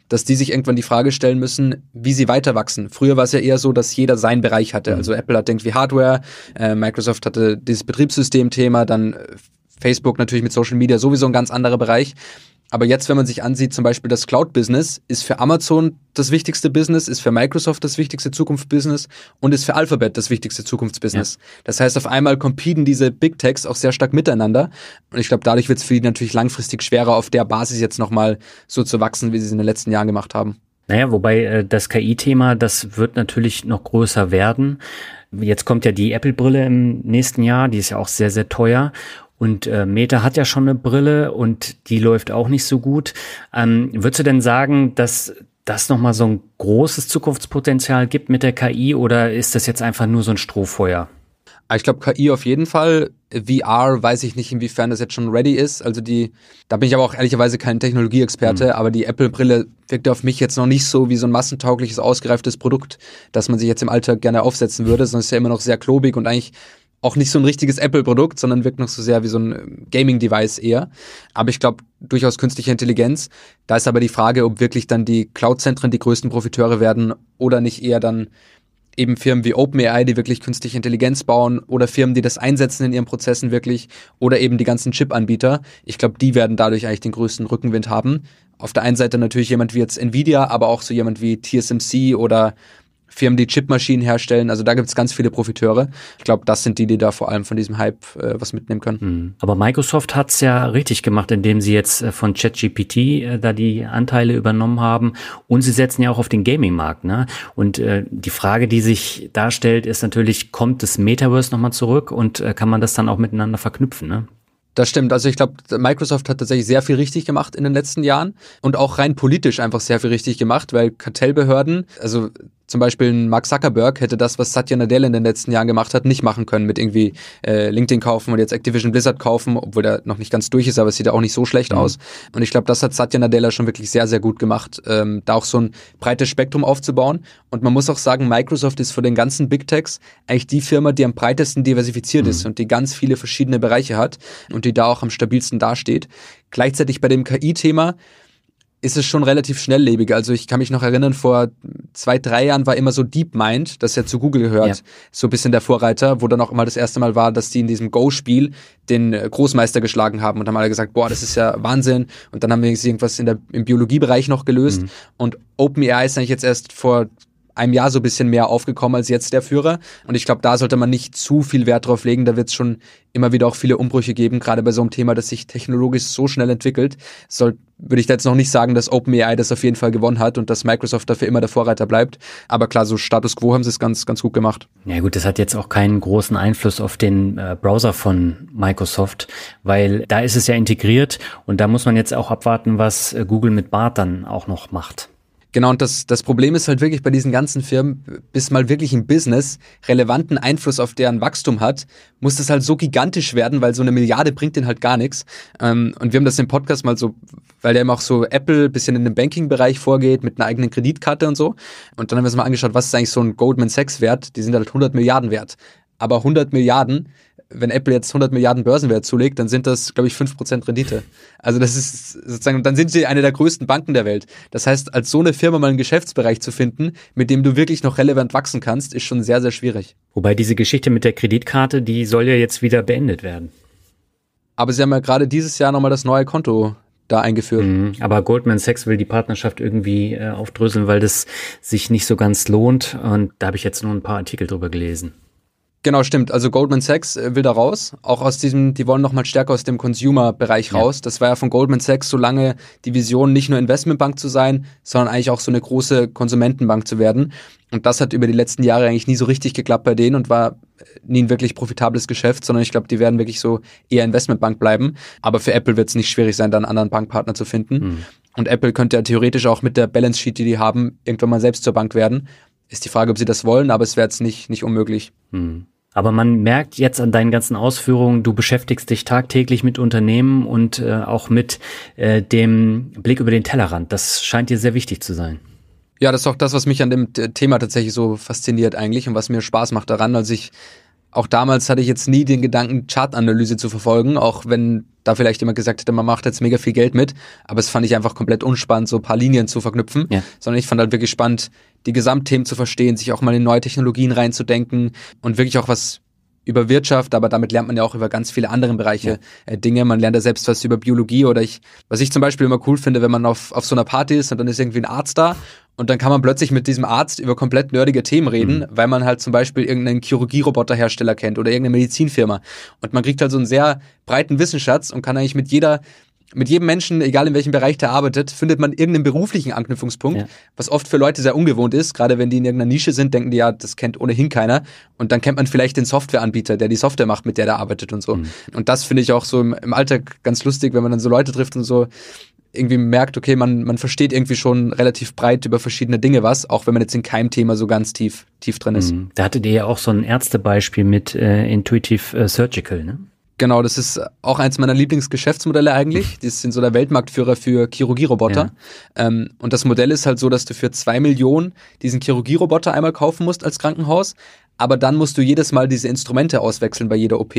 dass die sich irgendwann die Frage stellen müssen, wie sie weiter wachsen. Früher war es ja eher so, dass jeder seinen Bereich hatte. Mhm. Also Apple hat irgendwie Hardware, äh, Microsoft hatte dieses Betriebssystem-Thema, dann äh, Facebook natürlich mit Social Media sowieso ein ganz anderer Bereich. Aber jetzt, wenn man sich ansieht, zum Beispiel das Cloud-Business, ist für Amazon das wichtigste Business, ist für Microsoft das wichtigste Zukunftsbusiness und ist für Alphabet das wichtigste Zukunftsbusiness. Ja. Das heißt, auf einmal competen diese Big Techs auch sehr stark miteinander. Und ich glaube, dadurch wird es für die natürlich langfristig
schwerer, auf der Basis jetzt nochmal so zu wachsen, wie sie es in den letzten Jahren gemacht haben. Naja, wobei äh, das KI-Thema, das wird natürlich noch größer werden. Jetzt kommt ja die Apple-Brille im nächsten Jahr, die ist ja auch sehr, sehr teuer. Und äh, Meta hat ja schon eine Brille und die läuft auch nicht so gut. Ähm, würdest du denn sagen, dass das nochmal so ein großes Zukunftspotenzial gibt mit der KI oder ist das jetzt einfach nur so ein Strohfeuer?
Ah, ich glaube, KI auf jeden Fall. VR weiß ich nicht, inwiefern das jetzt schon ready ist. Also die, da bin ich aber auch ehrlicherweise kein Technologieexperte, mhm. aber die Apple-Brille wirkt auf mich jetzt noch nicht so wie so ein massentaugliches, ausgereiftes Produkt, das man sich jetzt im Alltag gerne aufsetzen würde, sondern ist ja immer noch sehr klobig und eigentlich auch nicht so ein richtiges Apple-Produkt, sondern wirkt noch so sehr wie so ein ähm, Gaming-Device eher. Aber ich glaube, durchaus künstliche Intelligenz. Da ist aber die Frage, ob wirklich dann die Cloud-Zentren die größten Profiteure werden oder nicht eher dann eben Firmen wie OpenAI, die wirklich künstliche Intelligenz bauen oder Firmen, die das einsetzen in ihren Prozessen wirklich oder eben die ganzen Chip-Anbieter. Ich glaube, die werden dadurch eigentlich den größten Rückenwind haben. Auf der einen Seite natürlich jemand wie jetzt Nvidia, aber auch so jemand wie TSMC oder Firmen, die Chipmaschinen herstellen. Also da gibt es ganz viele Profiteure. Ich glaube, das sind die, die da vor allem von diesem Hype äh, was mitnehmen können. Mhm.
Aber Microsoft hat's ja richtig gemacht, indem sie jetzt äh, von ChatGPT äh, da die Anteile übernommen haben. Und sie setzen ja auch auf den Gaming-Markt. Ne? Und äh, die Frage, die sich darstellt, ist natürlich, kommt das Metaverse nochmal zurück und äh, kann man das dann auch miteinander verknüpfen? Ne?
Das stimmt. Also ich glaube, Microsoft hat tatsächlich sehr viel richtig gemacht in den letzten Jahren und auch rein politisch einfach sehr viel richtig gemacht, weil Kartellbehörden, also zum Beispiel Mark Zuckerberg hätte das, was Satya Nadella in den letzten Jahren gemacht hat, nicht machen können mit irgendwie äh, LinkedIn kaufen und jetzt Activision Blizzard kaufen, obwohl der noch nicht ganz durch ist, aber es sieht auch nicht so schlecht mhm. aus. Und ich glaube, das hat Satya Nadella schon wirklich sehr, sehr gut gemacht, ähm, da auch so ein breites Spektrum aufzubauen. Und man muss auch sagen, Microsoft ist von den ganzen Big Techs eigentlich die Firma, die am breitesten diversifiziert mhm. ist und die ganz viele verschiedene Bereiche hat und die da auch am stabilsten dasteht. Gleichzeitig bei dem KI-Thema ist es schon relativ schnelllebig. Also ich kann mich noch erinnern, vor zwei, drei Jahren war immer so DeepMind, das ja zu Google gehört, ja. so ein bisschen der Vorreiter, wo dann auch immer das erste Mal war, dass die in diesem Go-Spiel den äh, Großmeister geschlagen haben und haben alle gesagt, boah, das ist ja Wahnsinn. Und dann haben wir irgendwas in der, im Biologiebereich noch gelöst. Mhm. Und OpenAI ist eigentlich jetzt erst vor einem Jahr so ein bisschen mehr aufgekommen als jetzt der Führer. Und ich glaube, da sollte man nicht zu viel Wert drauf legen. Da wird es schon immer wieder auch viele Umbrüche geben, gerade bei so einem Thema, das sich technologisch so schnell entwickelt. Soll, würde ich da jetzt noch nicht sagen, dass OpenAI das auf jeden Fall gewonnen hat und dass Microsoft dafür immer der Vorreiter bleibt. Aber klar, so Status Quo haben sie es ganz, ganz gut gemacht.
Ja gut, das hat jetzt auch keinen großen Einfluss auf den äh, Browser von Microsoft, weil da ist es ja integriert und da muss man jetzt auch abwarten, was äh, Google mit Bart dann auch noch macht. Genau, und das, das Problem
ist halt wirklich bei diesen ganzen Firmen, bis mal wirklich ein Business relevanten Einfluss auf deren Wachstum hat, muss das halt so gigantisch werden, weil so eine Milliarde bringt denen halt gar nichts. Ähm, und wir haben das im Podcast mal so, weil der eben auch so Apple bisschen in den Banking-Bereich vorgeht mit einer eigenen Kreditkarte und so. Und dann haben wir uns mal angeschaut, was ist eigentlich so ein Goldman Sachs wert? Die sind halt 100 Milliarden wert. Aber 100 Milliarden wenn Apple jetzt 100 Milliarden Börsenwert zulegt, dann sind das, glaube ich, 5% Rendite. Also das ist sozusagen, dann sind sie eine der größten Banken der Welt. Das heißt, als so eine Firma mal einen Geschäftsbereich zu finden, mit dem du wirklich noch relevant wachsen kannst, ist schon sehr, sehr schwierig.
Wobei diese Geschichte mit der Kreditkarte, die soll ja jetzt wieder beendet werden. Aber sie haben ja gerade dieses Jahr nochmal das neue Konto da eingeführt. Mhm, aber Goldman Sachs will die Partnerschaft irgendwie äh, aufdröseln, weil das sich nicht so ganz lohnt. Und da habe ich jetzt nur ein paar Artikel drüber gelesen. Genau, stimmt. Also
Goldman Sachs äh, will da raus. Auch aus diesem, die wollen nochmal stärker aus dem Consumer-Bereich raus. Das war ja von Goldman Sachs so lange die Vision, nicht nur Investmentbank zu sein, sondern eigentlich auch so eine große Konsumentenbank zu werden. Und das hat über die letzten Jahre eigentlich nie so richtig geklappt bei denen und war äh, nie ein wirklich profitables Geschäft, sondern ich glaube, die werden wirklich so eher Investmentbank bleiben. Aber für Apple wird es nicht schwierig sein, da einen anderen Bankpartner zu finden. Mhm. Und Apple könnte ja theoretisch auch mit der Balance Sheet, die die haben, irgendwann mal selbst zur Bank werden ist die Frage, ob sie das wollen, aber es wäre jetzt nicht, nicht unmöglich. Hm.
Aber man merkt jetzt an deinen ganzen Ausführungen, du beschäftigst dich tagtäglich mit Unternehmen und äh, auch mit äh, dem Blick über den Tellerrand. Das scheint dir sehr wichtig zu sein.
Ja, das ist auch das, was mich an dem Thema tatsächlich so fasziniert eigentlich und was mir Spaß macht daran. Also ich auch damals hatte ich jetzt nie den Gedanken, Chartanalyse zu verfolgen, auch wenn da vielleicht jemand gesagt hätte, man macht jetzt mega viel Geld mit, aber es fand ich einfach komplett unspannend, so ein paar Linien zu verknüpfen, ja. sondern ich fand halt wirklich spannend, die Gesamtthemen zu verstehen, sich auch mal in neue Technologien reinzudenken und wirklich auch was über Wirtschaft, aber damit lernt man ja auch über ganz viele andere Bereiche ja. äh, Dinge. Man lernt ja selbst was über Biologie oder ich, was ich zum Beispiel immer cool finde, wenn man auf, auf so einer Party ist und dann ist irgendwie ein Arzt da und dann kann man plötzlich mit diesem Arzt über komplett nerdige Themen reden, mhm. weil man halt zum Beispiel irgendeinen Chirurgieroboterhersteller kennt oder irgendeine Medizinfirma. Und man kriegt halt so einen sehr breiten Wissensschatz und kann eigentlich mit jeder, mit jedem Menschen, egal in welchem Bereich der arbeitet, findet man irgendeinen beruflichen Anknüpfungspunkt, ja. was oft für Leute sehr ungewohnt ist. Gerade wenn die in irgendeiner Nische sind, denken die ja, das kennt ohnehin keiner. Und dann kennt man vielleicht den Softwareanbieter, der die Software macht, mit der der arbeitet und so. Mhm. Und das finde ich auch so im, im Alltag ganz lustig, wenn man dann so Leute trifft und so irgendwie merkt, okay, man, man versteht irgendwie schon relativ breit über verschiedene Dinge was, auch wenn man jetzt in keinem Thema so ganz tief, tief drin ist. Mhm.
Da hattet ihr ja auch so ein Ärztebeispiel mit äh, Intuitive äh, Surgical, ne?
Genau, das ist auch eins meiner Lieblingsgeschäftsmodelle eigentlich. Mhm. Die sind so der Weltmarktführer für Chirurgieroboter. Ja. Ähm, und das Modell ist halt so, dass du für zwei Millionen diesen Chirurgieroboter einmal kaufen musst als Krankenhaus aber dann musst du jedes Mal diese Instrumente auswechseln bei jeder OP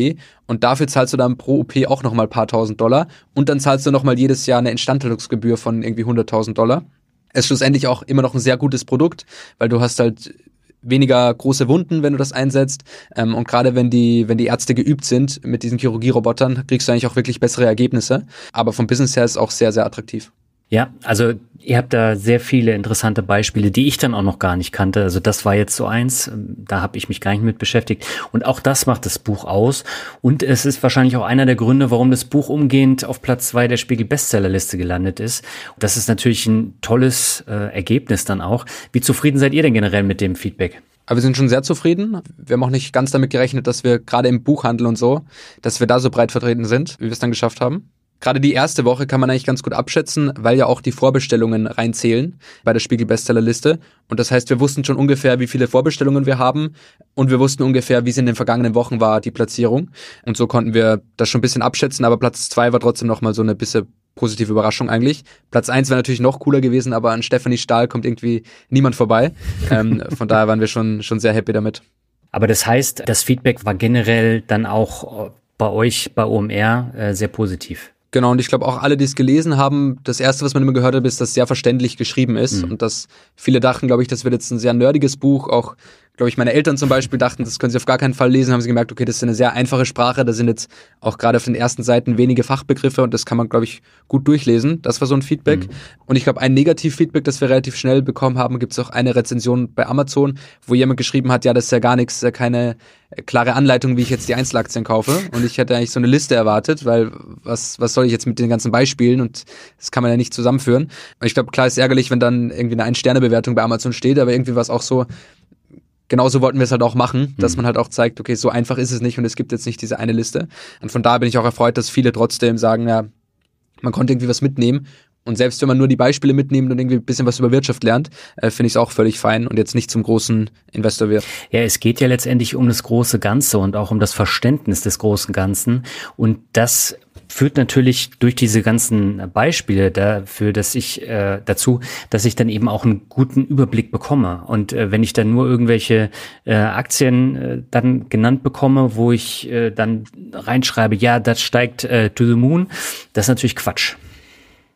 und dafür zahlst du dann pro OP auch nochmal ein paar tausend Dollar und dann zahlst du nochmal jedes Jahr eine Instandhaltungsgebühr von irgendwie 100.000 Dollar. Ist schlussendlich auch immer noch ein sehr gutes Produkt, weil du hast halt weniger große Wunden, wenn du das einsetzt. Ähm, und gerade wenn die, wenn die Ärzte geübt sind mit diesen Chirurgierobotern, kriegst du eigentlich auch wirklich bessere Ergebnisse. Aber vom Business her ist es auch sehr, sehr attraktiv.
Ja, also ihr habt da sehr viele interessante Beispiele, die ich dann auch noch gar nicht kannte. Also das war jetzt so eins, ähm, da habe ich mich gar nicht mit beschäftigt. Und auch das macht das Buch aus. Und es ist wahrscheinlich auch einer der Gründe, warum das Buch umgehend auf Platz zwei der Spiegel Bestsellerliste gelandet ist. Das ist natürlich ein tolles äh, Ergebnis dann auch. Wie zufrieden seid ihr denn generell mit dem Feedback? Aber wir sind schon sehr zufrieden. Wir haben auch nicht ganz damit gerechnet, dass wir gerade
im Buchhandel und so, dass wir da so breit vertreten sind, wie wir es dann geschafft haben. Gerade die erste Woche kann man eigentlich ganz gut abschätzen, weil ja auch die Vorbestellungen reinzählen bei der Spiegel Bestsellerliste. Und das heißt, wir wussten schon ungefähr, wie viele Vorbestellungen wir haben und wir wussten ungefähr, wie es in den vergangenen Wochen war, die Platzierung. Und so konnten wir das schon ein bisschen abschätzen, aber Platz zwei war trotzdem nochmal so eine bisschen positive Überraschung eigentlich. Platz eins wäre natürlich noch cooler gewesen, aber an Stephanie Stahl kommt irgendwie niemand vorbei.
Ähm, von daher waren wir schon, schon sehr happy damit. Aber das heißt, das Feedback war generell dann auch bei euch, bei OMR, äh, sehr positiv. Genau, und ich glaube auch alle, die es
gelesen haben, das Erste, was man immer gehört hat, ist, dass es sehr verständlich geschrieben ist mhm. und dass viele dachten, glaube ich, das wird jetzt ein sehr nerdiges Buch, auch glaube ich, meine Eltern zum Beispiel dachten, das können sie auf gar keinen Fall lesen, haben sie gemerkt, okay, das ist eine sehr einfache Sprache, da sind jetzt auch gerade auf den ersten Seiten wenige Fachbegriffe und das kann man, glaube ich, gut durchlesen. Das war so ein Feedback. Mhm. Und ich glaube, ein Negativ-Feedback, das wir relativ schnell bekommen haben, gibt es auch eine Rezension bei Amazon, wo jemand geschrieben hat, ja, das ist ja gar nichts, keine äh, klare Anleitung, wie ich jetzt die Einzelaktien kaufe. Und ich hätte eigentlich so eine Liste erwartet, weil was, was soll ich jetzt mit den ganzen Beispielen und das kann man ja nicht zusammenführen. Und ich glaube, klar ist ärgerlich, wenn dann irgendwie eine Ein-Sterne-Bewertung bei Amazon steht, aber irgendwie war es auch so, genauso wollten wir es halt auch machen, dass mhm. man halt auch zeigt, okay, so einfach ist es nicht und es gibt jetzt nicht diese eine Liste. Und von da bin ich auch erfreut, dass viele trotzdem sagen, ja, man konnte irgendwie was mitnehmen. Und selbst wenn man nur die Beispiele mitnimmt und irgendwie ein bisschen was über Wirtschaft lernt, äh, finde ich es auch völlig
fein und jetzt nicht zum großen Investor wird. Ja, es geht ja letztendlich um das große Ganze und auch um das Verständnis des großen Ganzen. Und das führt natürlich durch diese ganzen Beispiele dafür, dass ich äh, dazu, dass ich dann eben auch einen guten Überblick bekomme. Und äh, wenn ich dann nur irgendwelche äh, Aktien äh, dann genannt bekomme, wo ich äh, dann reinschreibe, ja, das steigt äh, to the moon, das ist natürlich Quatsch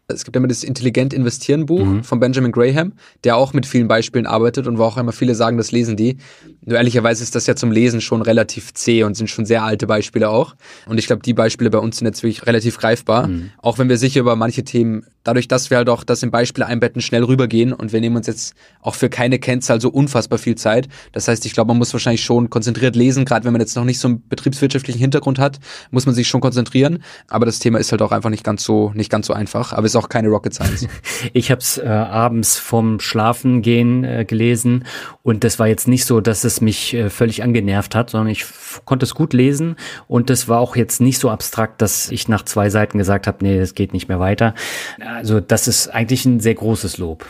es gibt immer das Intelligent investieren Buch mhm. von Benjamin Graham, der auch mit vielen Beispielen arbeitet und wo auch immer viele sagen, das lesen die. Nur ehrlicherweise ist das ja zum Lesen schon relativ zäh und sind schon sehr alte Beispiele auch. Und ich glaube, die Beispiele bei uns sind jetzt wirklich relativ greifbar, mhm. auch wenn wir sicher über manche Themen dadurch, dass wir halt auch das in Beispiele einbetten, schnell rübergehen und wir nehmen uns jetzt auch für keine Kennzahl so unfassbar viel Zeit. Das heißt, ich glaube, man muss wahrscheinlich schon konzentriert lesen, gerade wenn man jetzt noch nicht so einen betriebswirtschaftlichen Hintergrund hat, muss man sich schon konzentrieren. Aber das Thema ist halt auch einfach nicht ganz so, nicht ganz so
einfach, aber ist auch keine Rocket Science. Ich habe es äh, abends vom Schlafengehen äh, gelesen und das war jetzt nicht so, dass es mich äh, völlig angenervt hat, sondern ich konnte es gut lesen und das war auch jetzt nicht so abstrakt, dass ich nach zwei Seiten gesagt habe, nee, es geht nicht mehr weiter. Äh, also das ist eigentlich ein sehr großes Lob.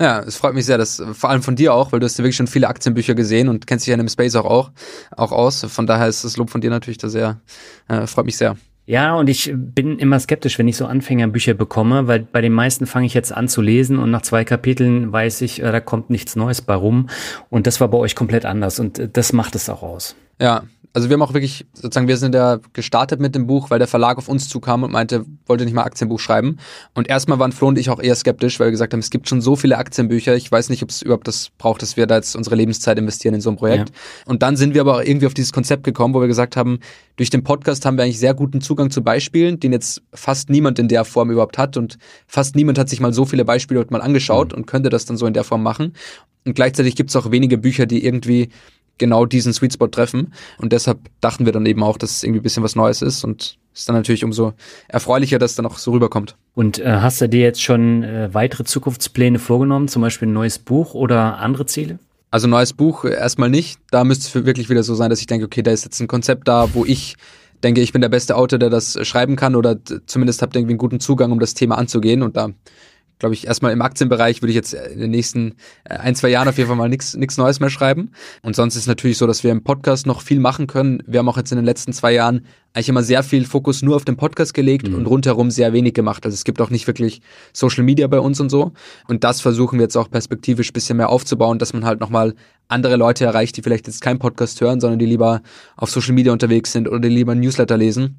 Ja, es freut mich sehr, dass äh, vor allem von dir auch, weil du hast ja wirklich schon viele Aktienbücher gesehen und kennst dich ja in dem Space auch, auch, auch aus. Von daher ist das Lob von dir
natürlich da sehr, äh, freut mich sehr. Ja, und ich bin immer skeptisch, wenn ich so Anfängerbücher bekomme, weil bei den meisten fange ich jetzt an zu lesen und nach zwei Kapiteln weiß ich, äh, da kommt nichts Neues bei rum. Und das war bei euch komplett anders und äh, das macht es auch aus.
Ja, also wir haben auch wirklich, sozusagen, wir sind da gestartet mit dem Buch, weil der Verlag auf uns zukam und meinte, wollte nicht mal Aktienbuch schreiben. Und erstmal waren Flo und ich auch eher skeptisch, weil wir gesagt haben, es gibt schon so viele Aktienbücher, ich weiß nicht, ob es überhaupt das braucht, dass wir da jetzt unsere Lebenszeit investieren in so ein Projekt. Ja. Und dann sind wir aber auch irgendwie auf dieses Konzept gekommen, wo wir gesagt haben, durch den Podcast haben wir eigentlich sehr guten Zugang zu Beispielen, den jetzt fast niemand in der Form überhaupt hat und fast niemand hat sich mal so viele Beispiele mal angeschaut mhm. und könnte das dann so in der Form machen. Und gleichzeitig gibt es auch wenige Bücher, die irgendwie genau diesen Sweet Spot treffen. Und deshalb dachten wir dann eben auch, dass es irgendwie ein bisschen was Neues ist und ist dann natürlich umso erfreulicher, dass es dann auch so rüberkommt. Und
äh, hast du dir jetzt schon äh, weitere Zukunftspläne vorgenommen, zum Beispiel ein neues Buch
oder andere Ziele? Also neues Buch erstmal nicht. Da müsste es wirklich wieder so sein, dass ich denke, okay, da ist jetzt ein Konzept da, wo ich denke, ich bin der beste Autor, der das schreiben kann oder zumindest habe irgendwie einen guten Zugang, um das Thema anzugehen. Und da glaube ich, erstmal im Aktienbereich würde ich jetzt äh, in den nächsten äh, ein, zwei Jahren auf jeden Fall mal nichts Neues mehr schreiben. Und sonst ist natürlich so, dass wir im Podcast noch viel machen können. Wir haben auch jetzt in den letzten zwei Jahren eigentlich immer sehr viel Fokus nur auf den Podcast gelegt mhm. und rundherum sehr wenig gemacht. Also es gibt auch nicht wirklich Social Media bei uns und so. Und das versuchen wir jetzt auch perspektivisch bisschen mehr aufzubauen, dass man halt nochmal andere Leute erreicht, die vielleicht jetzt keinen Podcast hören, sondern die lieber auf Social Media unterwegs sind oder die lieber ein Newsletter lesen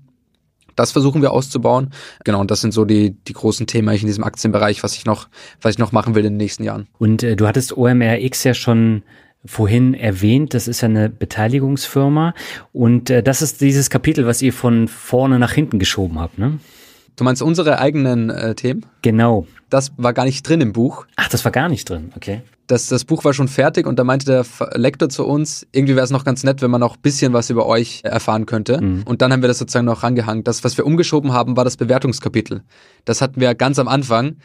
das versuchen wir auszubauen. Genau, und das sind so die, die
großen Themen in diesem Aktienbereich, was ich noch, was ich noch machen will in den nächsten Jahren. Und äh, du hattest OMRX ja schon vorhin erwähnt, das ist ja eine Beteiligungsfirma und äh, das ist dieses Kapitel, was ihr von vorne nach hinten geschoben habt, ne? Du meinst unsere eigenen äh, Themen? Genau. Das war gar nicht drin im Buch. Ach, das war gar nicht drin, okay das, das Buch war schon
fertig und da meinte der Lektor zu uns, irgendwie wäre es noch ganz nett, wenn man noch ein bisschen was über euch erfahren könnte. Mhm. Und dann haben wir das sozusagen noch rangehangen. Das, was wir umgeschoben haben, war das Bewertungskapitel. Das hatten wir ganz am Anfang,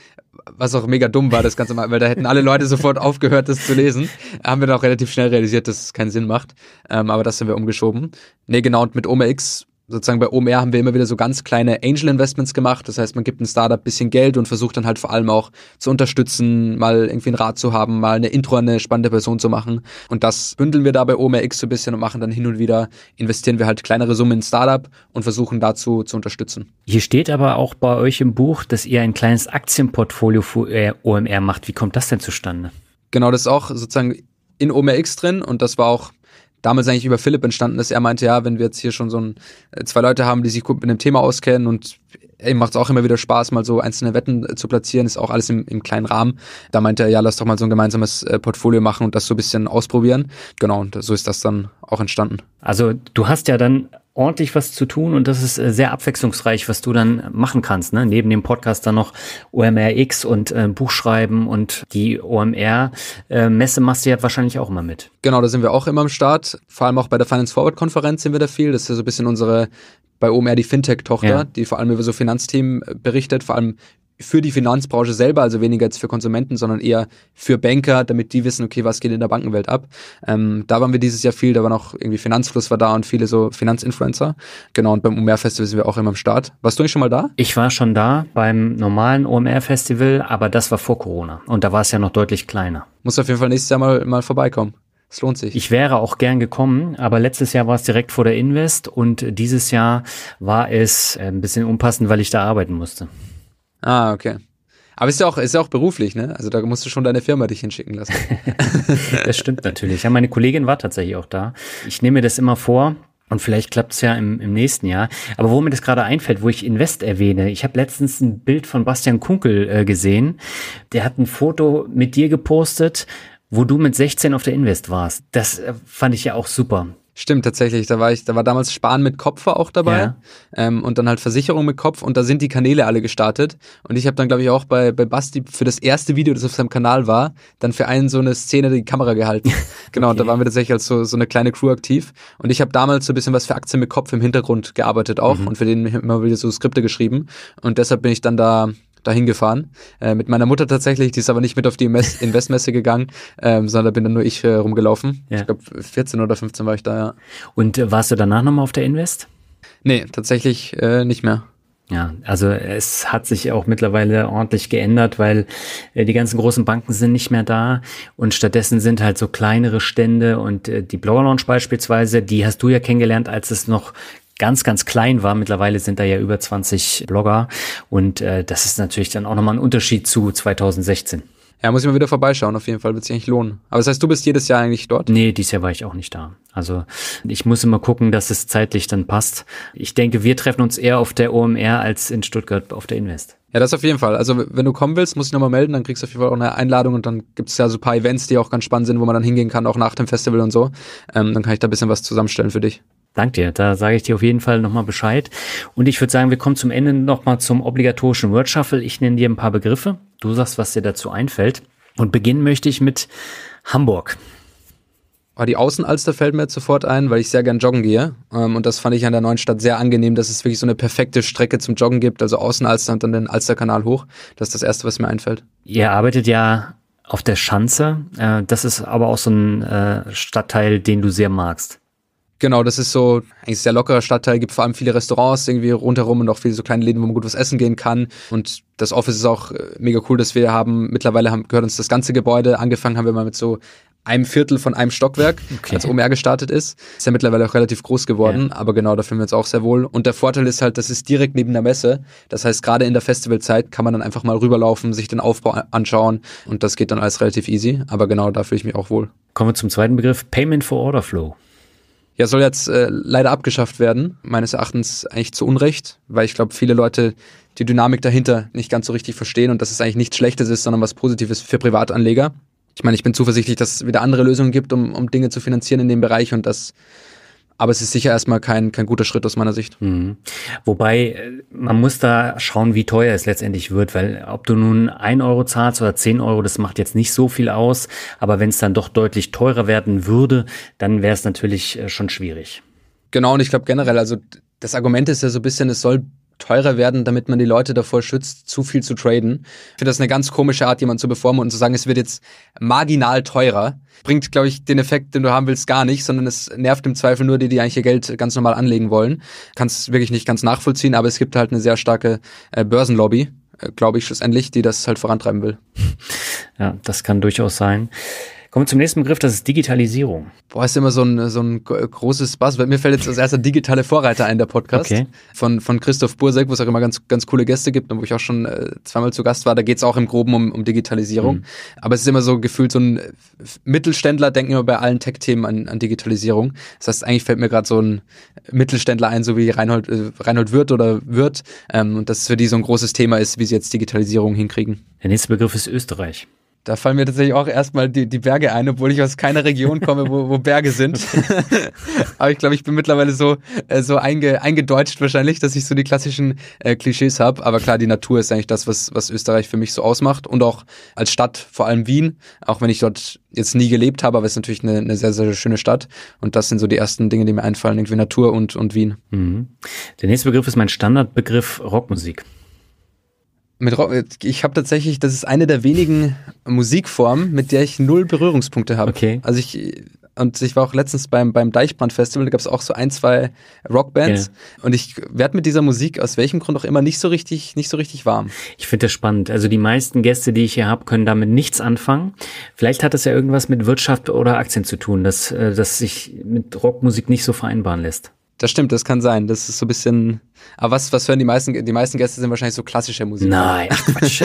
was auch mega dumm war, das Ganze mal, weil da hätten alle Leute sofort aufgehört, das zu lesen. Haben wir dann auch relativ schnell realisiert, dass es keinen Sinn macht. Ähm, aber das haben wir umgeschoben. Nee, genau, und mit Oma X sozusagen bei OMR haben wir immer wieder so ganz kleine Angel Investments gemacht. Das heißt, man gibt ein Startup ein bisschen Geld und versucht dann halt vor allem auch zu unterstützen, mal irgendwie einen Rat zu haben, mal eine Intro an eine spannende Person zu machen. Und das bündeln wir da bei OMRX so ein bisschen und machen dann hin und wieder, investieren wir halt kleinere Summen in Startup und versuchen dazu zu unterstützen.
Hier steht aber auch bei euch im Buch, dass ihr ein kleines Aktienportfolio für äh, OMR macht. Wie kommt das denn zustande?
Genau, das ist auch sozusagen in OMRX drin und das war auch damals eigentlich über Philipp entstanden ist. Er meinte, ja, wenn wir jetzt hier schon so ein, äh, zwei Leute haben, die sich gut mit dem Thema auskennen und ihm macht es auch immer wieder Spaß, mal so einzelne Wetten äh, zu platzieren, ist auch alles im, im kleinen Rahmen. Da meinte er, ja, lass doch mal so ein gemeinsames äh, Portfolio machen
und das so ein bisschen ausprobieren. Genau, und so ist das dann auch entstanden. Also du hast ja dann ordentlich was zu tun und das ist äh, sehr abwechslungsreich, was du dann machen kannst. Ne? Neben dem Podcast dann noch OMRX und äh, Buchschreiben und die OMR-Messe äh, machst du ja wahrscheinlich auch immer mit. Genau, da sind wir auch immer am Start. Vor allem auch bei der Finance Forward-Konferenz sind wir da viel. Das ist ja
so ein bisschen unsere bei OMR die Fintech-Tochter, ja. die vor allem über so Finanzthemen äh, berichtet, vor allem für die Finanzbranche selber, also weniger jetzt für Konsumenten, sondern eher für Banker, damit die wissen, okay, was geht in der Bankenwelt ab. Ähm, da waren wir dieses Jahr viel, da war noch irgendwie Finanzfluss war da und viele so Finanzinfluencer.
Genau, und beim OMR-Festival sind wir auch immer am Start. Warst du eigentlich schon mal da? Ich war schon da beim normalen OMR-Festival, aber das war vor Corona und da war es ja noch deutlich kleiner. Muss auf jeden Fall nächstes Jahr mal, mal vorbeikommen. Es lohnt sich. Ich wäre auch gern gekommen, aber letztes Jahr war es direkt vor der Invest und dieses Jahr war es äh, ein bisschen unpassend, weil ich da arbeiten musste. Ah, okay. Aber ist ja auch, ist ja auch beruflich, ne? Also da musst du schon deine Firma dich hinschicken lassen. das stimmt natürlich. Ja, meine Kollegin war tatsächlich auch da. Ich nehme mir das immer vor. Und vielleicht klappt es ja im, im nächsten Jahr. Aber wo mir das gerade einfällt, wo ich Invest erwähne, ich habe letztens ein Bild von Bastian Kunkel äh, gesehen. Der hat ein Foto mit dir gepostet, wo du mit 16 auf der Invest warst. Das äh, fand ich ja auch super. Stimmt, tatsächlich. Da war ich, da war damals Spahn
mit Kopfer auch dabei. Ja. Ähm, und dann halt Versicherung mit Kopf und da sind die Kanäle alle gestartet. Und ich habe dann, glaube ich, auch bei, bei Basti für das erste Video, das auf seinem Kanal war, dann für einen so eine Szene die Kamera gehalten. genau, okay. und da waren wir tatsächlich als so, so eine kleine Crew aktiv. Und ich habe damals so ein bisschen was für Aktien mit Kopf im Hintergrund gearbeitet auch mhm. und für den immer wieder so Skripte geschrieben. Und deshalb bin ich dann da dahin gefahren. Äh, mit meiner Mutter tatsächlich, die ist aber nicht mit auf die Mess Investmesse gegangen, ähm, sondern da bin dann nur ich äh, rumgelaufen. Ja. Ich glaube, 14 oder 15 war ich da, ja. Und äh, warst du danach nochmal auf der
Invest? Nee, tatsächlich äh, nicht mehr. Ja, also es hat sich auch mittlerweile ordentlich geändert, weil äh, die ganzen großen Banken sind nicht mehr da und stattdessen sind halt so kleinere Stände und äh, die Blower Lounge beispielsweise, die hast du ja kennengelernt, als es noch ganz, ganz klein war. Mittlerweile sind da ja über 20 Blogger und äh, das ist natürlich dann auch nochmal ein Unterschied zu 2016. Ja, muss ich mal wieder vorbeischauen, auf jeden Fall wird sich eigentlich lohnen. Aber das heißt, du bist jedes Jahr eigentlich dort? Nee, dieses Jahr war ich auch nicht da. Also ich muss immer gucken, dass es zeitlich dann passt. Ich denke, wir treffen uns eher auf der OMR als in Stuttgart auf der Invest. Ja, das
auf jeden Fall. Also wenn du kommen willst, muss ich nochmal melden, dann kriegst du auf jeden Fall auch eine
Einladung und dann gibt's ja so paar Events, die auch ganz spannend sind, wo man dann hingehen kann, auch nach dem Festival und so. Ähm, dann kann ich da bisschen was zusammenstellen für dich. Danke dir, da sage ich dir auf jeden Fall nochmal Bescheid. Und ich würde sagen, wir kommen zum Ende nochmal zum obligatorischen Word Shuffle. Ich nenne dir ein paar Begriffe. Du sagst, was dir dazu einfällt. Und beginnen möchte ich mit Hamburg.
Ah, die Außenalster fällt mir jetzt sofort ein, weil ich sehr gern joggen gehe. Ähm, und das fand ich an der neuen Stadt sehr angenehm, dass es wirklich so eine perfekte Strecke zum Joggen gibt. Also Außenalster und dann den Alsterkanal hoch. Das ist das Erste, was mir einfällt.
Ihr arbeitet ja auf der Schanze. Äh, das ist aber auch so ein äh, Stadtteil, den du sehr magst.
Genau, das ist so eigentlich sehr lockerer Stadtteil, gibt vor allem viele Restaurants irgendwie rundherum und auch viele so kleine Läden, wo man gut was essen gehen kann. Und das Office ist auch äh, mega cool, dass wir haben, mittlerweile haben, gehört uns das ganze Gebäude. Angefangen haben wir mal mit so einem Viertel von einem Stockwerk, okay. als OMR gestartet ist. Ist ja mittlerweile auch relativ groß geworden, ja. aber genau, da fühlen wir uns auch sehr wohl. Und der Vorteil ist halt, das ist direkt neben der Messe. Das heißt, gerade in der Festivalzeit kann man dann einfach mal rüberlaufen, sich den Aufbau anschauen und das geht dann alles relativ easy. Aber genau, da fühle ich mich auch wohl. Kommen wir zum zweiten Begriff, Payment for Order Flow. Ja, soll jetzt äh, leider abgeschafft werden, meines Erachtens eigentlich zu Unrecht, weil ich glaube, viele Leute die Dynamik dahinter nicht ganz so richtig verstehen und dass es eigentlich nichts Schlechtes ist, sondern was Positives für Privatanleger. Ich meine, ich bin zuversichtlich, dass es wieder andere Lösungen gibt, um, um Dinge zu finanzieren in dem Bereich und dass aber es ist sicher erstmal kein, kein guter
Schritt aus meiner Sicht. Mhm. Wobei, äh, man muss da schauen, wie teuer es letztendlich wird, weil ob du nun ein Euro zahlst oder zehn Euro, das macht jetzt nicht so viel aus. Aber wenn es dann doch deutlich teurer werden würde, dann wäre es natürlich äh, schon schwierig. Genau, und ich glaube generell,
also das Argument ist ja so ein bisschen, es soll teurer werden, damit man die Leute davor schützt, zu viel zu traden. Ich finde das eine ganz komische Art, jemanden zu bevormunden und zu sagen, es wird jetzt marginal teurer. Bringt, glaube ich, den Effekt, den du haben willst, gar nicht, sondern es nervt im Zweifel nur die, die eigentlich ihr Geld ganz normal anlegen wollen. Kannst wirklich nicht ganz nachvollziehen, aber es gibt halt eine sehr starke äh, Börsenlobby, äh, glaube ich, schlussendlich, die das halt vorantreiben will.
Ja, das kann durchaus sein. Kommen wir zum nächsten
Begriff, das ist Digitalisierung. Boah, ist immer so ein, so ein großes Buzzword. Mir fällt jetzt als erster digitale Vorreiter ein, der Podcast okay. von, von Christoph Bursek, wo es auch immer ganz, ganz coole Gäste gibt und wo ich auch schon äh, zweimal zu Gast war. Da geht es auch im Groben um, um Digitalisierung. Mhm. Aber es ist immer so gefühlt, so ein Mittelständler denken immer bei allen Tech-Themen an, an Digitalisierung. Das heißt, eigentlich fällt mir gerade so ein Mittelständler ein, so wie Reinhold, äh, Reinhold Wirth oder Wirth. Ähm, und es für die so ein großes Thema ist, wie sie jetzt Digitalisierung
hinkriegen. Der nächste Begriff ist Österreich.
Da fallen mir tatsächlich auch erstmal die, die Berge ein, obwohl ich aus keiner Region komme, wo, wo Berge sind. Aber ich glaube, ich bin mittlerweile so, äh, so einge, eingedeutscht wahrscheinlich, dass ich so die klassischen äh, Klischees habe. Aber klar, die Natur ist eigentlich das, was, was Österreich für mich so ausmacht. Und auch als Stadt, vor allem Wien, auch wenn ich dort jetzt nie gelebt habe, aber es ist natürlich eine, eine sehr, sehr schöne Stadt. Und das sind so die ersten Dinge, die mir einfallen, irgendwie Natur und, und Wien. Mhm. Der nächste Begriff ist mein Standardbegriff Rockmusik. Mit Rock, ich habe tatsächlich, das ist eine der wenigen Musikformen, mit der ich null Berührungspunkte habe. Okay. Also ich und ich war auch letztens beim, beim Deichbrand-Festival, da gab es auch so ein, zwei Rockbands.
Yeah. Und ich werde mit dieser Musik aus welchem Grund auch immer nicht so richtig, nicht so richtig warm. Ich finde das spannend. Also die meisten Gäste, die ich hier habe, können damit nichts anfangen. Vielleicht hat das ja irgendwas mit Wirtschaft oder Aktien zu tun, dass, äh, dass sich mit Rockmusik nicht so vereinbaren lässt. Das stimmt, das kann sein. Das ist so ein bisschen. Aber
was, was hören die meisten? Die meisten Gäste sind wahrscheinlich so klassische Musik. Nein, Quatsch.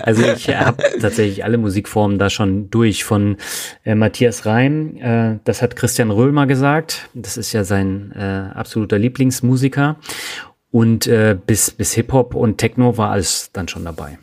also ich habe tatsächlich alle Musikformen da schon durch. Von äh, Matthias Reim, äh, das hat Christian Röhmer gesagt. Das ist ja sein äh, absoluter Lieblingsmusiker. Und äh, bis, bis Hip-Hop und Techno war alles dann schon dabei.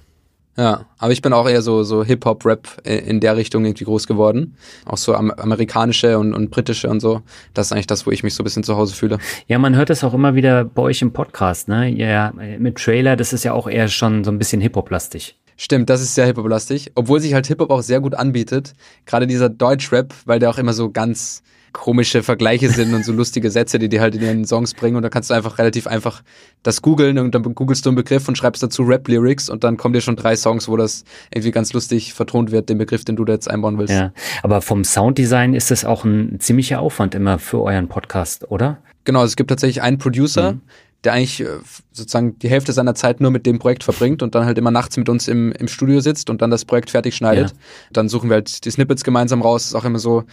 Ja, aber ich bin auch eher so, so Hip-Hop-Rap in der Richtung irgendwie groß geworden.
Auch so amerikanische und, und britische und so. Das ist eigentlich das, wo ich mich so ein bisschen zu Hause fühle. Ja, man hört das auch immer wieder bei euch im Podcast, ne? Ja, mit Trailer, das ist ja auch eher schon so ein bisschen Hip-Hop-lastig. Stimmt, das ist sehr Hip-Hop-lastig. Obwohl sich halt Hip-Hop auch sehr gut anbietet. Gerade dieser
Deutsch-Rap, weil der auch immer so ganz komische Vergleiche sind und so lustige Sätze, die die halt in ihren Songs bringen. Und da kannst du einfach relativ einfach das googeln und dann googelst du einen Begriff und schreibst dazu Rap-Lyrics und dann kommen dir schon drei Songs, wo das irgendwie ganz lustig vertont wird, den Begriff, den du da jetzt einbauen
willst. Ja, aber vom Sounddesign ist das auch ein ziemlicher Aufwand immer für euren Podcast, oder? Genau, es gibt
tatsächlich einen Producer, mhm der eigentlich äh, sozusagen die Hälfte seiner Zeit nur mit dem Projekt verbringt und dann halt immer nachts mit uns im, im Studio sitzt und dann das Projekt fertig schneidet. Ja. Dann suchen wir halt die Snippets gemeinsam raus. Ist auch immer so,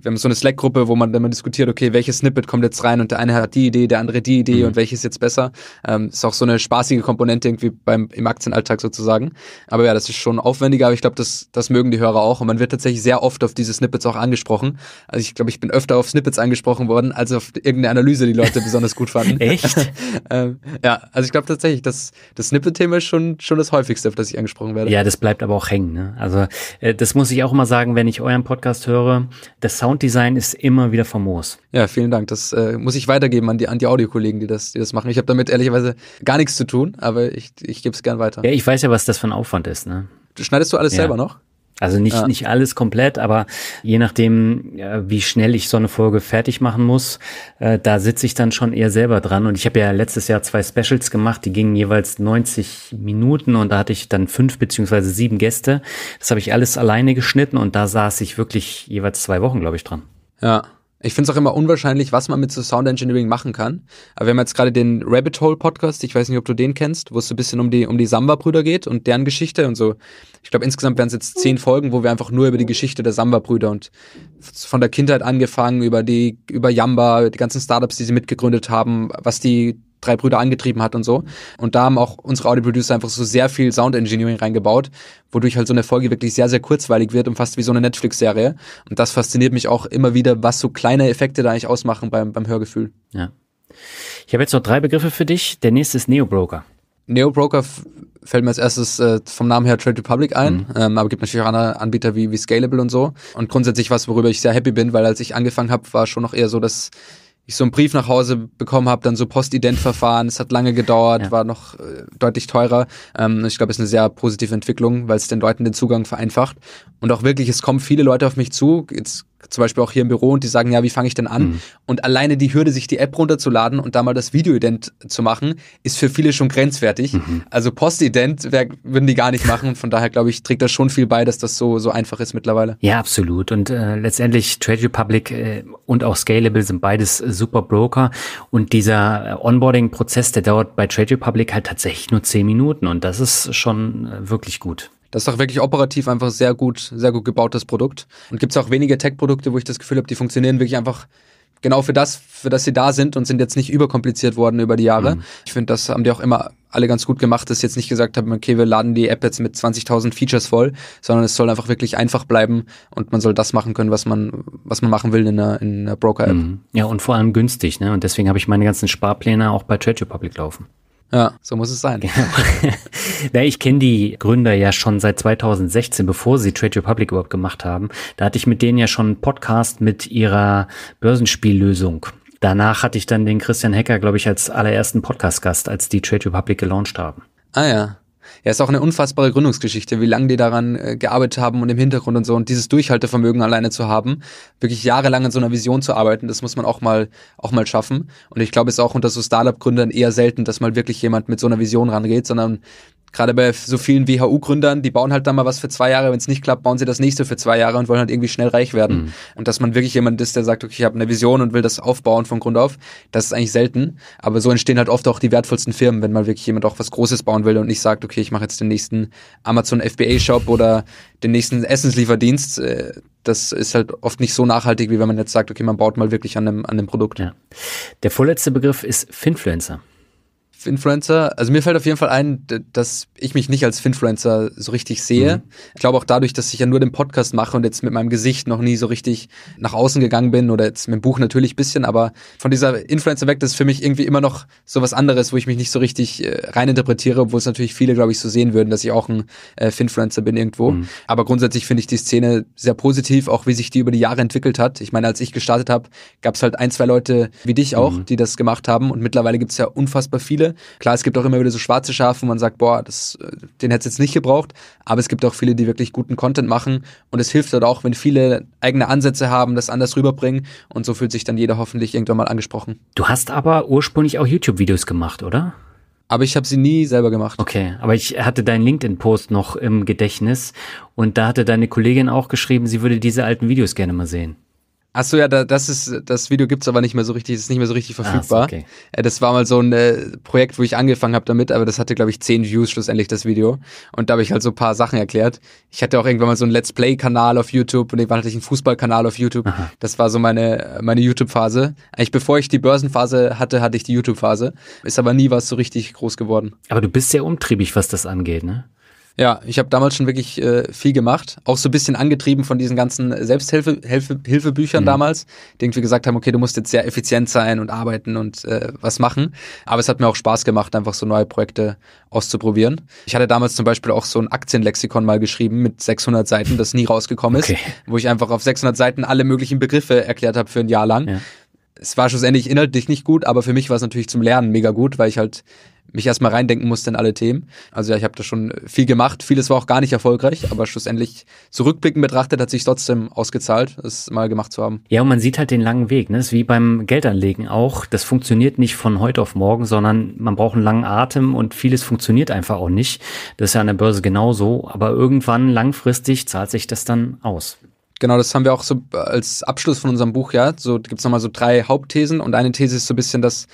wir haben so eine Slack-Gruppe, wo man dann mal diskutiert, okay, welches Snippet kommt jetzt rein und der eine hat die Idee, der andere die Idee mhm. und welches jetzt besser. Ähm, ist auch so eine spaßige Komponente irgendwie beim, im Aktienalltag sozusagen. Aber ja, das ist schon aufwendiger, aber ich glaube, das, das mögen die Hörer auch und man wird tatsächlich sehr oft auf diese Snippets auch angesprochen. Also ich glaube, ich bin öfter auf Snippets angesprochen worden, als auf irgendeine Analyse, die Leute
besonders gut fanden. Echt?
ähm, ja, also ich glaube tatsächlich, das, das Snippet-Thema ist schon, schon das
häufigste, auf das ich angesprochen werde. Ja, das bleibt aber auch hängen. Ne? Also äh, das muss ich auch immer sagen, wenn ich euren Podcast höre. Das Sounddesign ist immer wieder famos. Ja, vielen Dank. Das äh, muss ich weitergeben an die,
an die Audiokollegen, die das, die das machen. Ich habe damit ehrlicherweise gar nichts zu tun, aber ich, ich gebe es gern weiter. Ja, ich
weiß ja, was das für ein Aufwand ist. Ne? Schneidest du alles ja. selber noch? Also nicht, ja. nicht alles komplett, aber je nachdem, wie schnell ich so eine Folge fertig machen muss, äh, da sitze ich dann schon eher selber dran. Und ich habe ja letztes Jahr zwei Specials gemacht, die gingen jeweils 90 Minuten und da hatte ich dann fünf beziehungsweise sieben Gäste. Das habe ich alles alleine geschnitten und da saß ich wirklich jeweils zwei Wochen, glaube ich, dran.
Ja. Ich finde es auch immer unwahrscheinlich, was man mit so Sound Engineering machen kann. Aber wir haben jetzt gerade den Rabbit Hole Podcast, ich weiß nicht, ob du den kennst, wo es so ein bisschen um die, um die Samba-Brüder geht und deren Geschichte und so. Ich glaube, insgesamt wären es jetzt zehn Folgen, wo wir einfach nur über die Geschichte der Samba-Brüder und von der Kindheit angefangen, über die, über Yamba, die ganzen Startups, die sie mitgegründet haben, was die drei Brüder angetrieben hat und so. Und da haben auch unsere Audio-Producer einfach so sehr viel Sound-Engineering reingebaut, wodurch halt so eine Folge wirklich sehr, sehr kurzweilig wird und fast wie so eine Netflix-Serie. Und das fasziniert mich auch immer wieder, was so kleine Effekte da eigentlich ausmachen beim, beim Hörgefühl.
Ja. Ich habe jetzt noch drei Begriffe für dich. Der nächste ist Neo-Broker.
Neo-Broker fällt mir als erstes äh, vom Namen her Trade Republic ein, mhm. ähm, aber gibt natürlich auch andere Anbieter wie, wie Scalable und so. Und grundsätzlich was, worüber ich sehr happy bin, weil als ich angefangen habe, war schon noch eher so, dass ich so einen Brief nach Hause bekommen habe, dann so Postident-Verfahren, es hat lange gedauert, ja. war noch äh, deutlich teurer. Ähm, ich glaube, es ist eine sehr positive Entwicklung, weil es den Leuten den Zugang vereinfacht. Und auch wirklich, es kommen viele Leute auf mich zu. Jetzt zum Beispiel auch hier im Büro und die sagen, ja, wie fange ich denn an? Mhm. Und alleine die Hürde, sich die App runterzuladen und da mal das Videoident zu machen, ist für viele schon grenzwertig. Mhm. Also Postident wär, würden die gar nicht machen von daher glaube ich, trägt das schon viel bei, dass das so, so einfach ist mittlerweile.
Ja, absolut. Und äh, letztendlich Trade Republic äh, und auch Scalable sind beides äh, super Broker und dieser äh, Onboarding-Prozess, der dauert bei Trade Republic halt tatsächlich nur zehn Minuten und das ist schon äh, wirklich gut.
Das ist doch wirklich operativ einfach sehr gut, sehr gut gebautes Produkt. Und gibt es auch wenige Tech-Produkte, wo ich das Gefühl habe, die funktionieren wirklich einfach genau für das, für das sie da sind und sind jetzt nicht überkompliziert worden über die Jahre. Mhm. Ich finde, das haben die auch immer alle ganz gut gemacht, dass sie jetzt nicht gesagt haben, okay, wir laden die App jetzt mit 20.000 Features voll, sondern es soll einfach wirklich einfach bleiben und man soll das machen
können, was man, was man machen will in einer, in einer Broker-App. Mhm. Ja, und vor allem günstig, ne? Und deswegen habe ich meine ganzen Sparpläne auch bei Republic laufen. Ja, so muss es sein. Genau. ja, ich kenne die Gründer ja schon seit 2016, bevor sie Trade Republic überhaupt gemacht haben. Da hatte ich mit denen ja schon einen Podcast mit ihrer Börsenspiellösung. Danach hatte ich dann den Christian Hecker, glaube ich, als allerersten Podcast-Gast, als die Trade Republic gelauncht haben.
Ah ja ja, ist auch eine unfassbare Gründungsgeschichte, wie lange die daran äh, gearbeitet haben und im Hintergrund und so und dieses Durchhaltevermögen alleine zu haben, wirklich jahrelang an so einer Vision zu arbeiten, das muss man auch mal, auch mal schaffen. Und ich glaube, es ist auch unter so Startup-Gründern eher selten, dass mal wirklich jemand mit so einer Vision rangeht, sondern gerade bei so vielen WHU-Gründern, die bauen halt da mal was für zwei Jahre, wenn es nicht klappt, bauen sie das nächste für zwei Jahre und wollen halt irgendwie schnell reich werden. Mhm. Und dass man wirklich jemand ist, der sagt, okay, ich habe eine Vision und will das aufbauen von Grund auf, das ist eigentlich selten. Aber so entstehen halt oft auch die wertvollsten Firmen, wenn mal wirklich jemand auch was Großes bauen will und nicht sagt, okay, ich mache jetzt den nächsten Amazon FBA-Shop oder den nächsten Essenslieferdienst. Äh, das ist halt oft nicht so nachhaltig, wie wenn man jetzt sagt, okay, man baut mal wirklich an dem, an dem Produkt. Ja. Der vorletzte Begriff ist Finfluencer. Influencer. Also mir fällt auf jeden Fall ein, dass ich mich nicht als Finfluencer so richtig sehe. Mhm. Ich glaube auch dadurch, dass ich ja nur den Podcast mache und jetzt mit meinem Gesicht noch nie so richtig nach außen gegangen bin oder jetzt mit dem Buch natürlich ein bisschen, aber von dieser Influencer weg, das ist für mich irgendwie immer noch so was anderes, wo ich mich nicht so richtig äh, reininterpretiere, obwohl es natürlich viele, glaube ich, so sehen würden, dass ich auch ein äh, Finfluencer bin irgendwo. Mhm. Aber grundsätzlich finde ich die Szene sehr positiv, auch wie sich die über die Jahre entwickelt hat. Ich meine, als ich gestartet habe, gab es halt ein, zwei Leute wie dich auch, mhm. die das gemacht haben und mittlerweile gibt es ja unfassbar viele. Klar, es gibt auch immer wieder so schwarze Schafe, wo man sagt, boah, das äh, den hätte es jetzt nicht gebraucht. Aber es gibt auch viele, die wirklich guten Content machen. Und es hilft halt auch, wenn viele eigene Ansätze haben, das anders rüberbringen. Und so fühlt sich dann jeder hoffentlich irgendwann mal angesprochen. Du
hast aber ursprünglich auch YouTube-Videos gemacht, oder? aber ich habe sie nie selber gemacht. Okay, aber ich hatte deinen LinkedIn-Post noch im Gedächtnis und da hatte deine Kollegin auch geschrieben, sie würde diese alten Videos gerne mal sehen
so, ja, da, das ist, das Video gibt's aber nicht mehr so richtig, ist nicht mehr so richtig ah, verfügbar. Ah, okay. Äh, das war mal so ein äh, Projekt, wo ich angefangen habe damit, aber das hatte, glaube ich, zehn Views schlussendlich, das Video. Und da habe ich halt so ein paar Sachen erklärt. Ich hatte auch irgendwann mal so einen Let's Play-Kanal auf YouTube und irgendwann hatte ich einen Fußball-Kanal auf YouTube. Aha. Das war so meine, meine YouTube-Phase. Eigentlich bevor ich die Börsenphase hatte, hatte ich die YouTube-Phase. Ist aber nie was so richtig groß geworden.
Aber du bist sehr umtriebig, was das angeht, ne?
Ja, ich habe damals schon wirklich äh, viel gemacht. Auch so ein bisschen angetrieben von diesen ganzen Selbsthilfebüchern mhm. damals, die irgendwie gesagt haben, okay, du musst jetzt sehr effizient sein und arbeiten und äh, was machen. Aber es hat mir auch Spaß gemacht, einfach so neue Projekte auszuprobieren. Ich hatte damals zum Beispiel auch so ein Aktienlexikon mal geschrieben mit 600 Seiten, das nie rausgekommen okay. ist, wo ich einfach auf 600 Seiten alle möglichen Begriffe erklärt habe für ein Jahr lang. Ja es war schlussendlich inhaltlich nicht gut, aber für mich war es natürlich zum Lernen mega gut, weil ich halt mich erstmal reindenken musste in alle Themen. Also ja, ich habe da schon viel gemacht. Vieles war auch gar nicht erfolgreich, aber schlussendlich zurückblickend betrachtet hat sich trotzdem ausgezahlt, es mal gemacht zu haben.
Ja, und man sieht halt den langen Weg. Ne? Das ist wie beim Geldanlegen auch. Das funktioniert nicht von heute auf morgen, sondern man braucht einen langen Atem und vieles funktioniert einfach auch nicht. Das ist ja an der Börse genauso. Aber irgendwann langfristig zahlt sich das dann aus. Genau, das haben wir auch
so äh, als Abschluss von unserem Buch, ja. So gibt es nochmal so drei Hauptthesen und eine These ist so ein bisschen, dass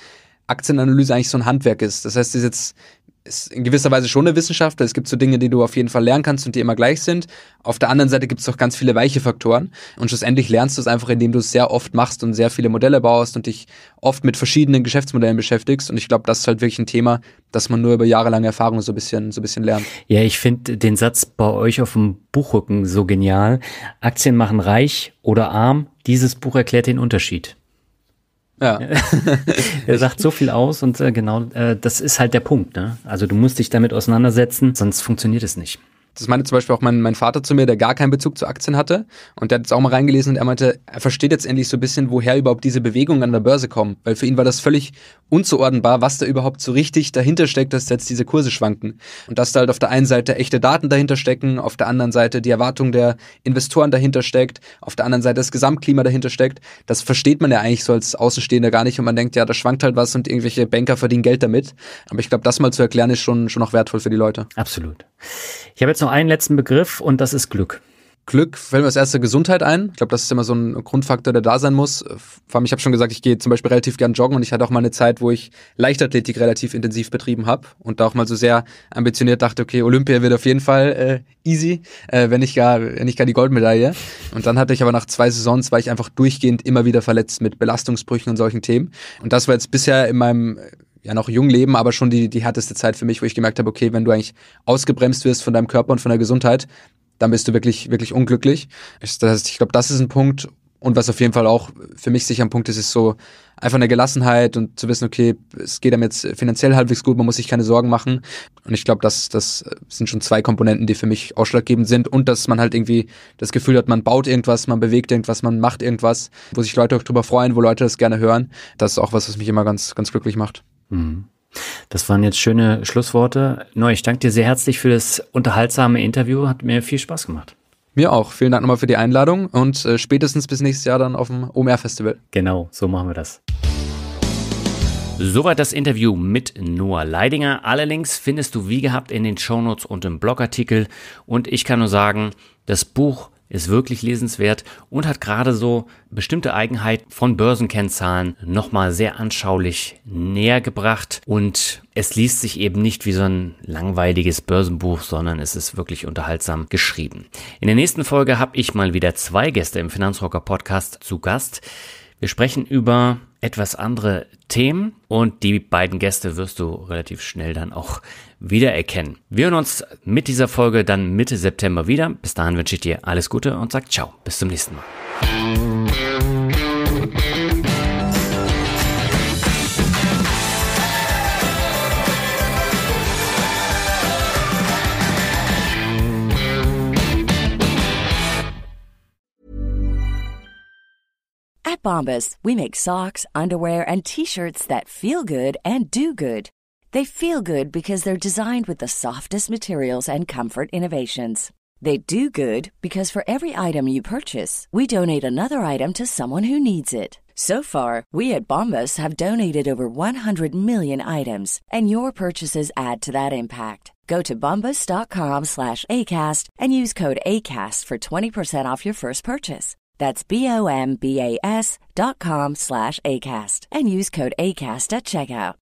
Aktienanalyse eigentlich so ein Handwerk ist. Das heißt, es ist jetzt ist in gewisser Weise schon eine Wissenschaft. Es gibt so Dinge, die du auf jeden Fall lernen kannst und die immer gleich sind. Auf der anderen Seite gibt es auch ganz viele weiche Faktoren. Und schlussendlich lernst du es einfach, indem du es sehr oft machst und sehr viele Modelle baust und dich oft mit verschiedenen Geschäftsmodellen beschäftigst. Und ich glaube, das ist halt wirklich ein Thema, das man nur über jahrelange Erfahrung so ein bisschen, so ein bisschen lernt.
Ja, ich finde den Satz bei euch auf dem Buchrücken so genial. Aktien machen reich oder arm. Dieses Buch erklärt den Unterschied. Ja. er sagt so viel aus und äh, genau, äh, das ist halt der Punkt. Ne? Also du musst dich damit auseinandersetzen, sonst funktioniert es nicht. Das
meinte zum Beispiel auch mein, mein Vater zu mir, der gar keinen Bezug zu Aktien hatte. Und der hat jetzt auch mal reingelesen und er meinte, er versteht jetzt endlich so ein bisschen, woher überhaupt diese Bewegungen an der Börse kommen. Weil für ihn war das völlig unzuordnenbar, was da überhaupt so richtig dahinter steckt, dass jetzt diese Kurse schwanken. Und dass da halt auf der einen Seite echte Daten dahinter stecken, auf der anderen Seite die Erwartung der Investoren dahinter steckt, auf der anderen Seite das Gesamtklima dahinter steckt. Das versteht man ja eigentlich so als Außenstehender gar nicht und man denkt, ja, da schwankt halt was und irgendwelche Banker verdienen Geld damit. Aber ich glaube, das mal zu erklären ist schon, schon auch wertvoll für die Leute. Absolut. Ich habe jetzt jetzt noch einen letzten Begriff und das ist Glück. Glück fällt mir als erste Gesundheit ein. Ich glaube, das ist immer so ein Grundfaktor, der da sein muss. Vor allem, ich habe schon gesagt, ich gehe zum Beispiel relativ gern joggen und ich hatte auch mal eine Zeit, wo ich Leichtathletik relativ intensiv betrieben habe und da auch mal so sehr ambitioniert dachte, okay, Olympia wird auf jeden Fall äh, easy, äh, wenn ich gar, wenn nicht gar die Goldmedaille. Und dann hatte ich aber nach zwei Saisons war ich einfach durchgehend immer wieder verletzt mit Belastungsbrüchen und solchen Themen. Und das war jetzt bisher in meinem ja noch jung leben, aber schon die, die härteste Zeit für mich, wo ich gemerkt habe, okay, wenn du eigentlich ausgebremst wirst von deinem Körper und von der Gesundheit, dann bist du wirklich, wirklich unglücklich. Ich, das heißt, ich glaube, das ist ein Punkt. Und was auf jeden Fall auch für mich sicher ein Punkt ist, ist so einfach eine Gelassenheit und zu wissen, okay, es geht einem jetzt finanziell halbwegs gut, man muss sich keine Sorgen machen. Und ich glaube, das, das sind schon zwei Komponenten, die für mich ausschlaggebend sind. Und dass man halt irgendwie das Gefühl hat, man baut irgendwas, man bewegt irgendwas, man macht irgendwas, wo sich Leute auch drüber freuen, wo Leute das gerne hören. Das ist auch was, was mich immer ganz, ganz glücklich
macht. Mhm. Das waren jetzt schöne Schlussworte. Neu, ich danke dir sehr herzlich für das unterhaltsame Interview. Hat mir viel Spaß gemacht. Mir auch. Vielen Dank nochmal für die Einladung und äh,
spätestens bis nächstes Jahr dann auf dem OMR-Festival. Genau, so machen wir das.
Soweit das Interview mit Noah Leidinger. Alle Links findest du wie gehabt in den Shownotes und im Blogartikel. Und ich kann nur sagen, das Buch ist wirklich lesenswert und hat gerade so bestimmte Eigenheiten von Börsenkennzahlen nochmal sehr anschaulich näher gebracht und es liest sich eben nicht wie so ein langweiliges Börsenbuch, sondern es ist wirklich unterhaltsam geschrieben. In der nächsten Folge habe ich mal wieder zwei Gäste im Finanzrocker Podcast zu Gast. Wir sprechen über etwas andere Themen und die beiden Gäste wirst du relativ schnell dann auch wiedererkennen. Wir hören uns mit dieser Folge dann Mitte September wieder. Bis dahin wünsche ich dir alles Gute und sag ciao. Bis zum nächsten Mal. At Bombas, we make socks, underwear, and t shirts that feel good and do good They feel good because they're designed with the softest materials and comfort innovations. They do good because for every item you purchase, we donate another item to someone who needs it. So far, we at Bombas have donated over 100 million items, and your purchases add to that impact. Go to bombas.com slash ACAST and use code ACAST for 20% off your first purchase. That's B-O-M-B-A-S dot com slash ACAST and use code ACAST at checkout.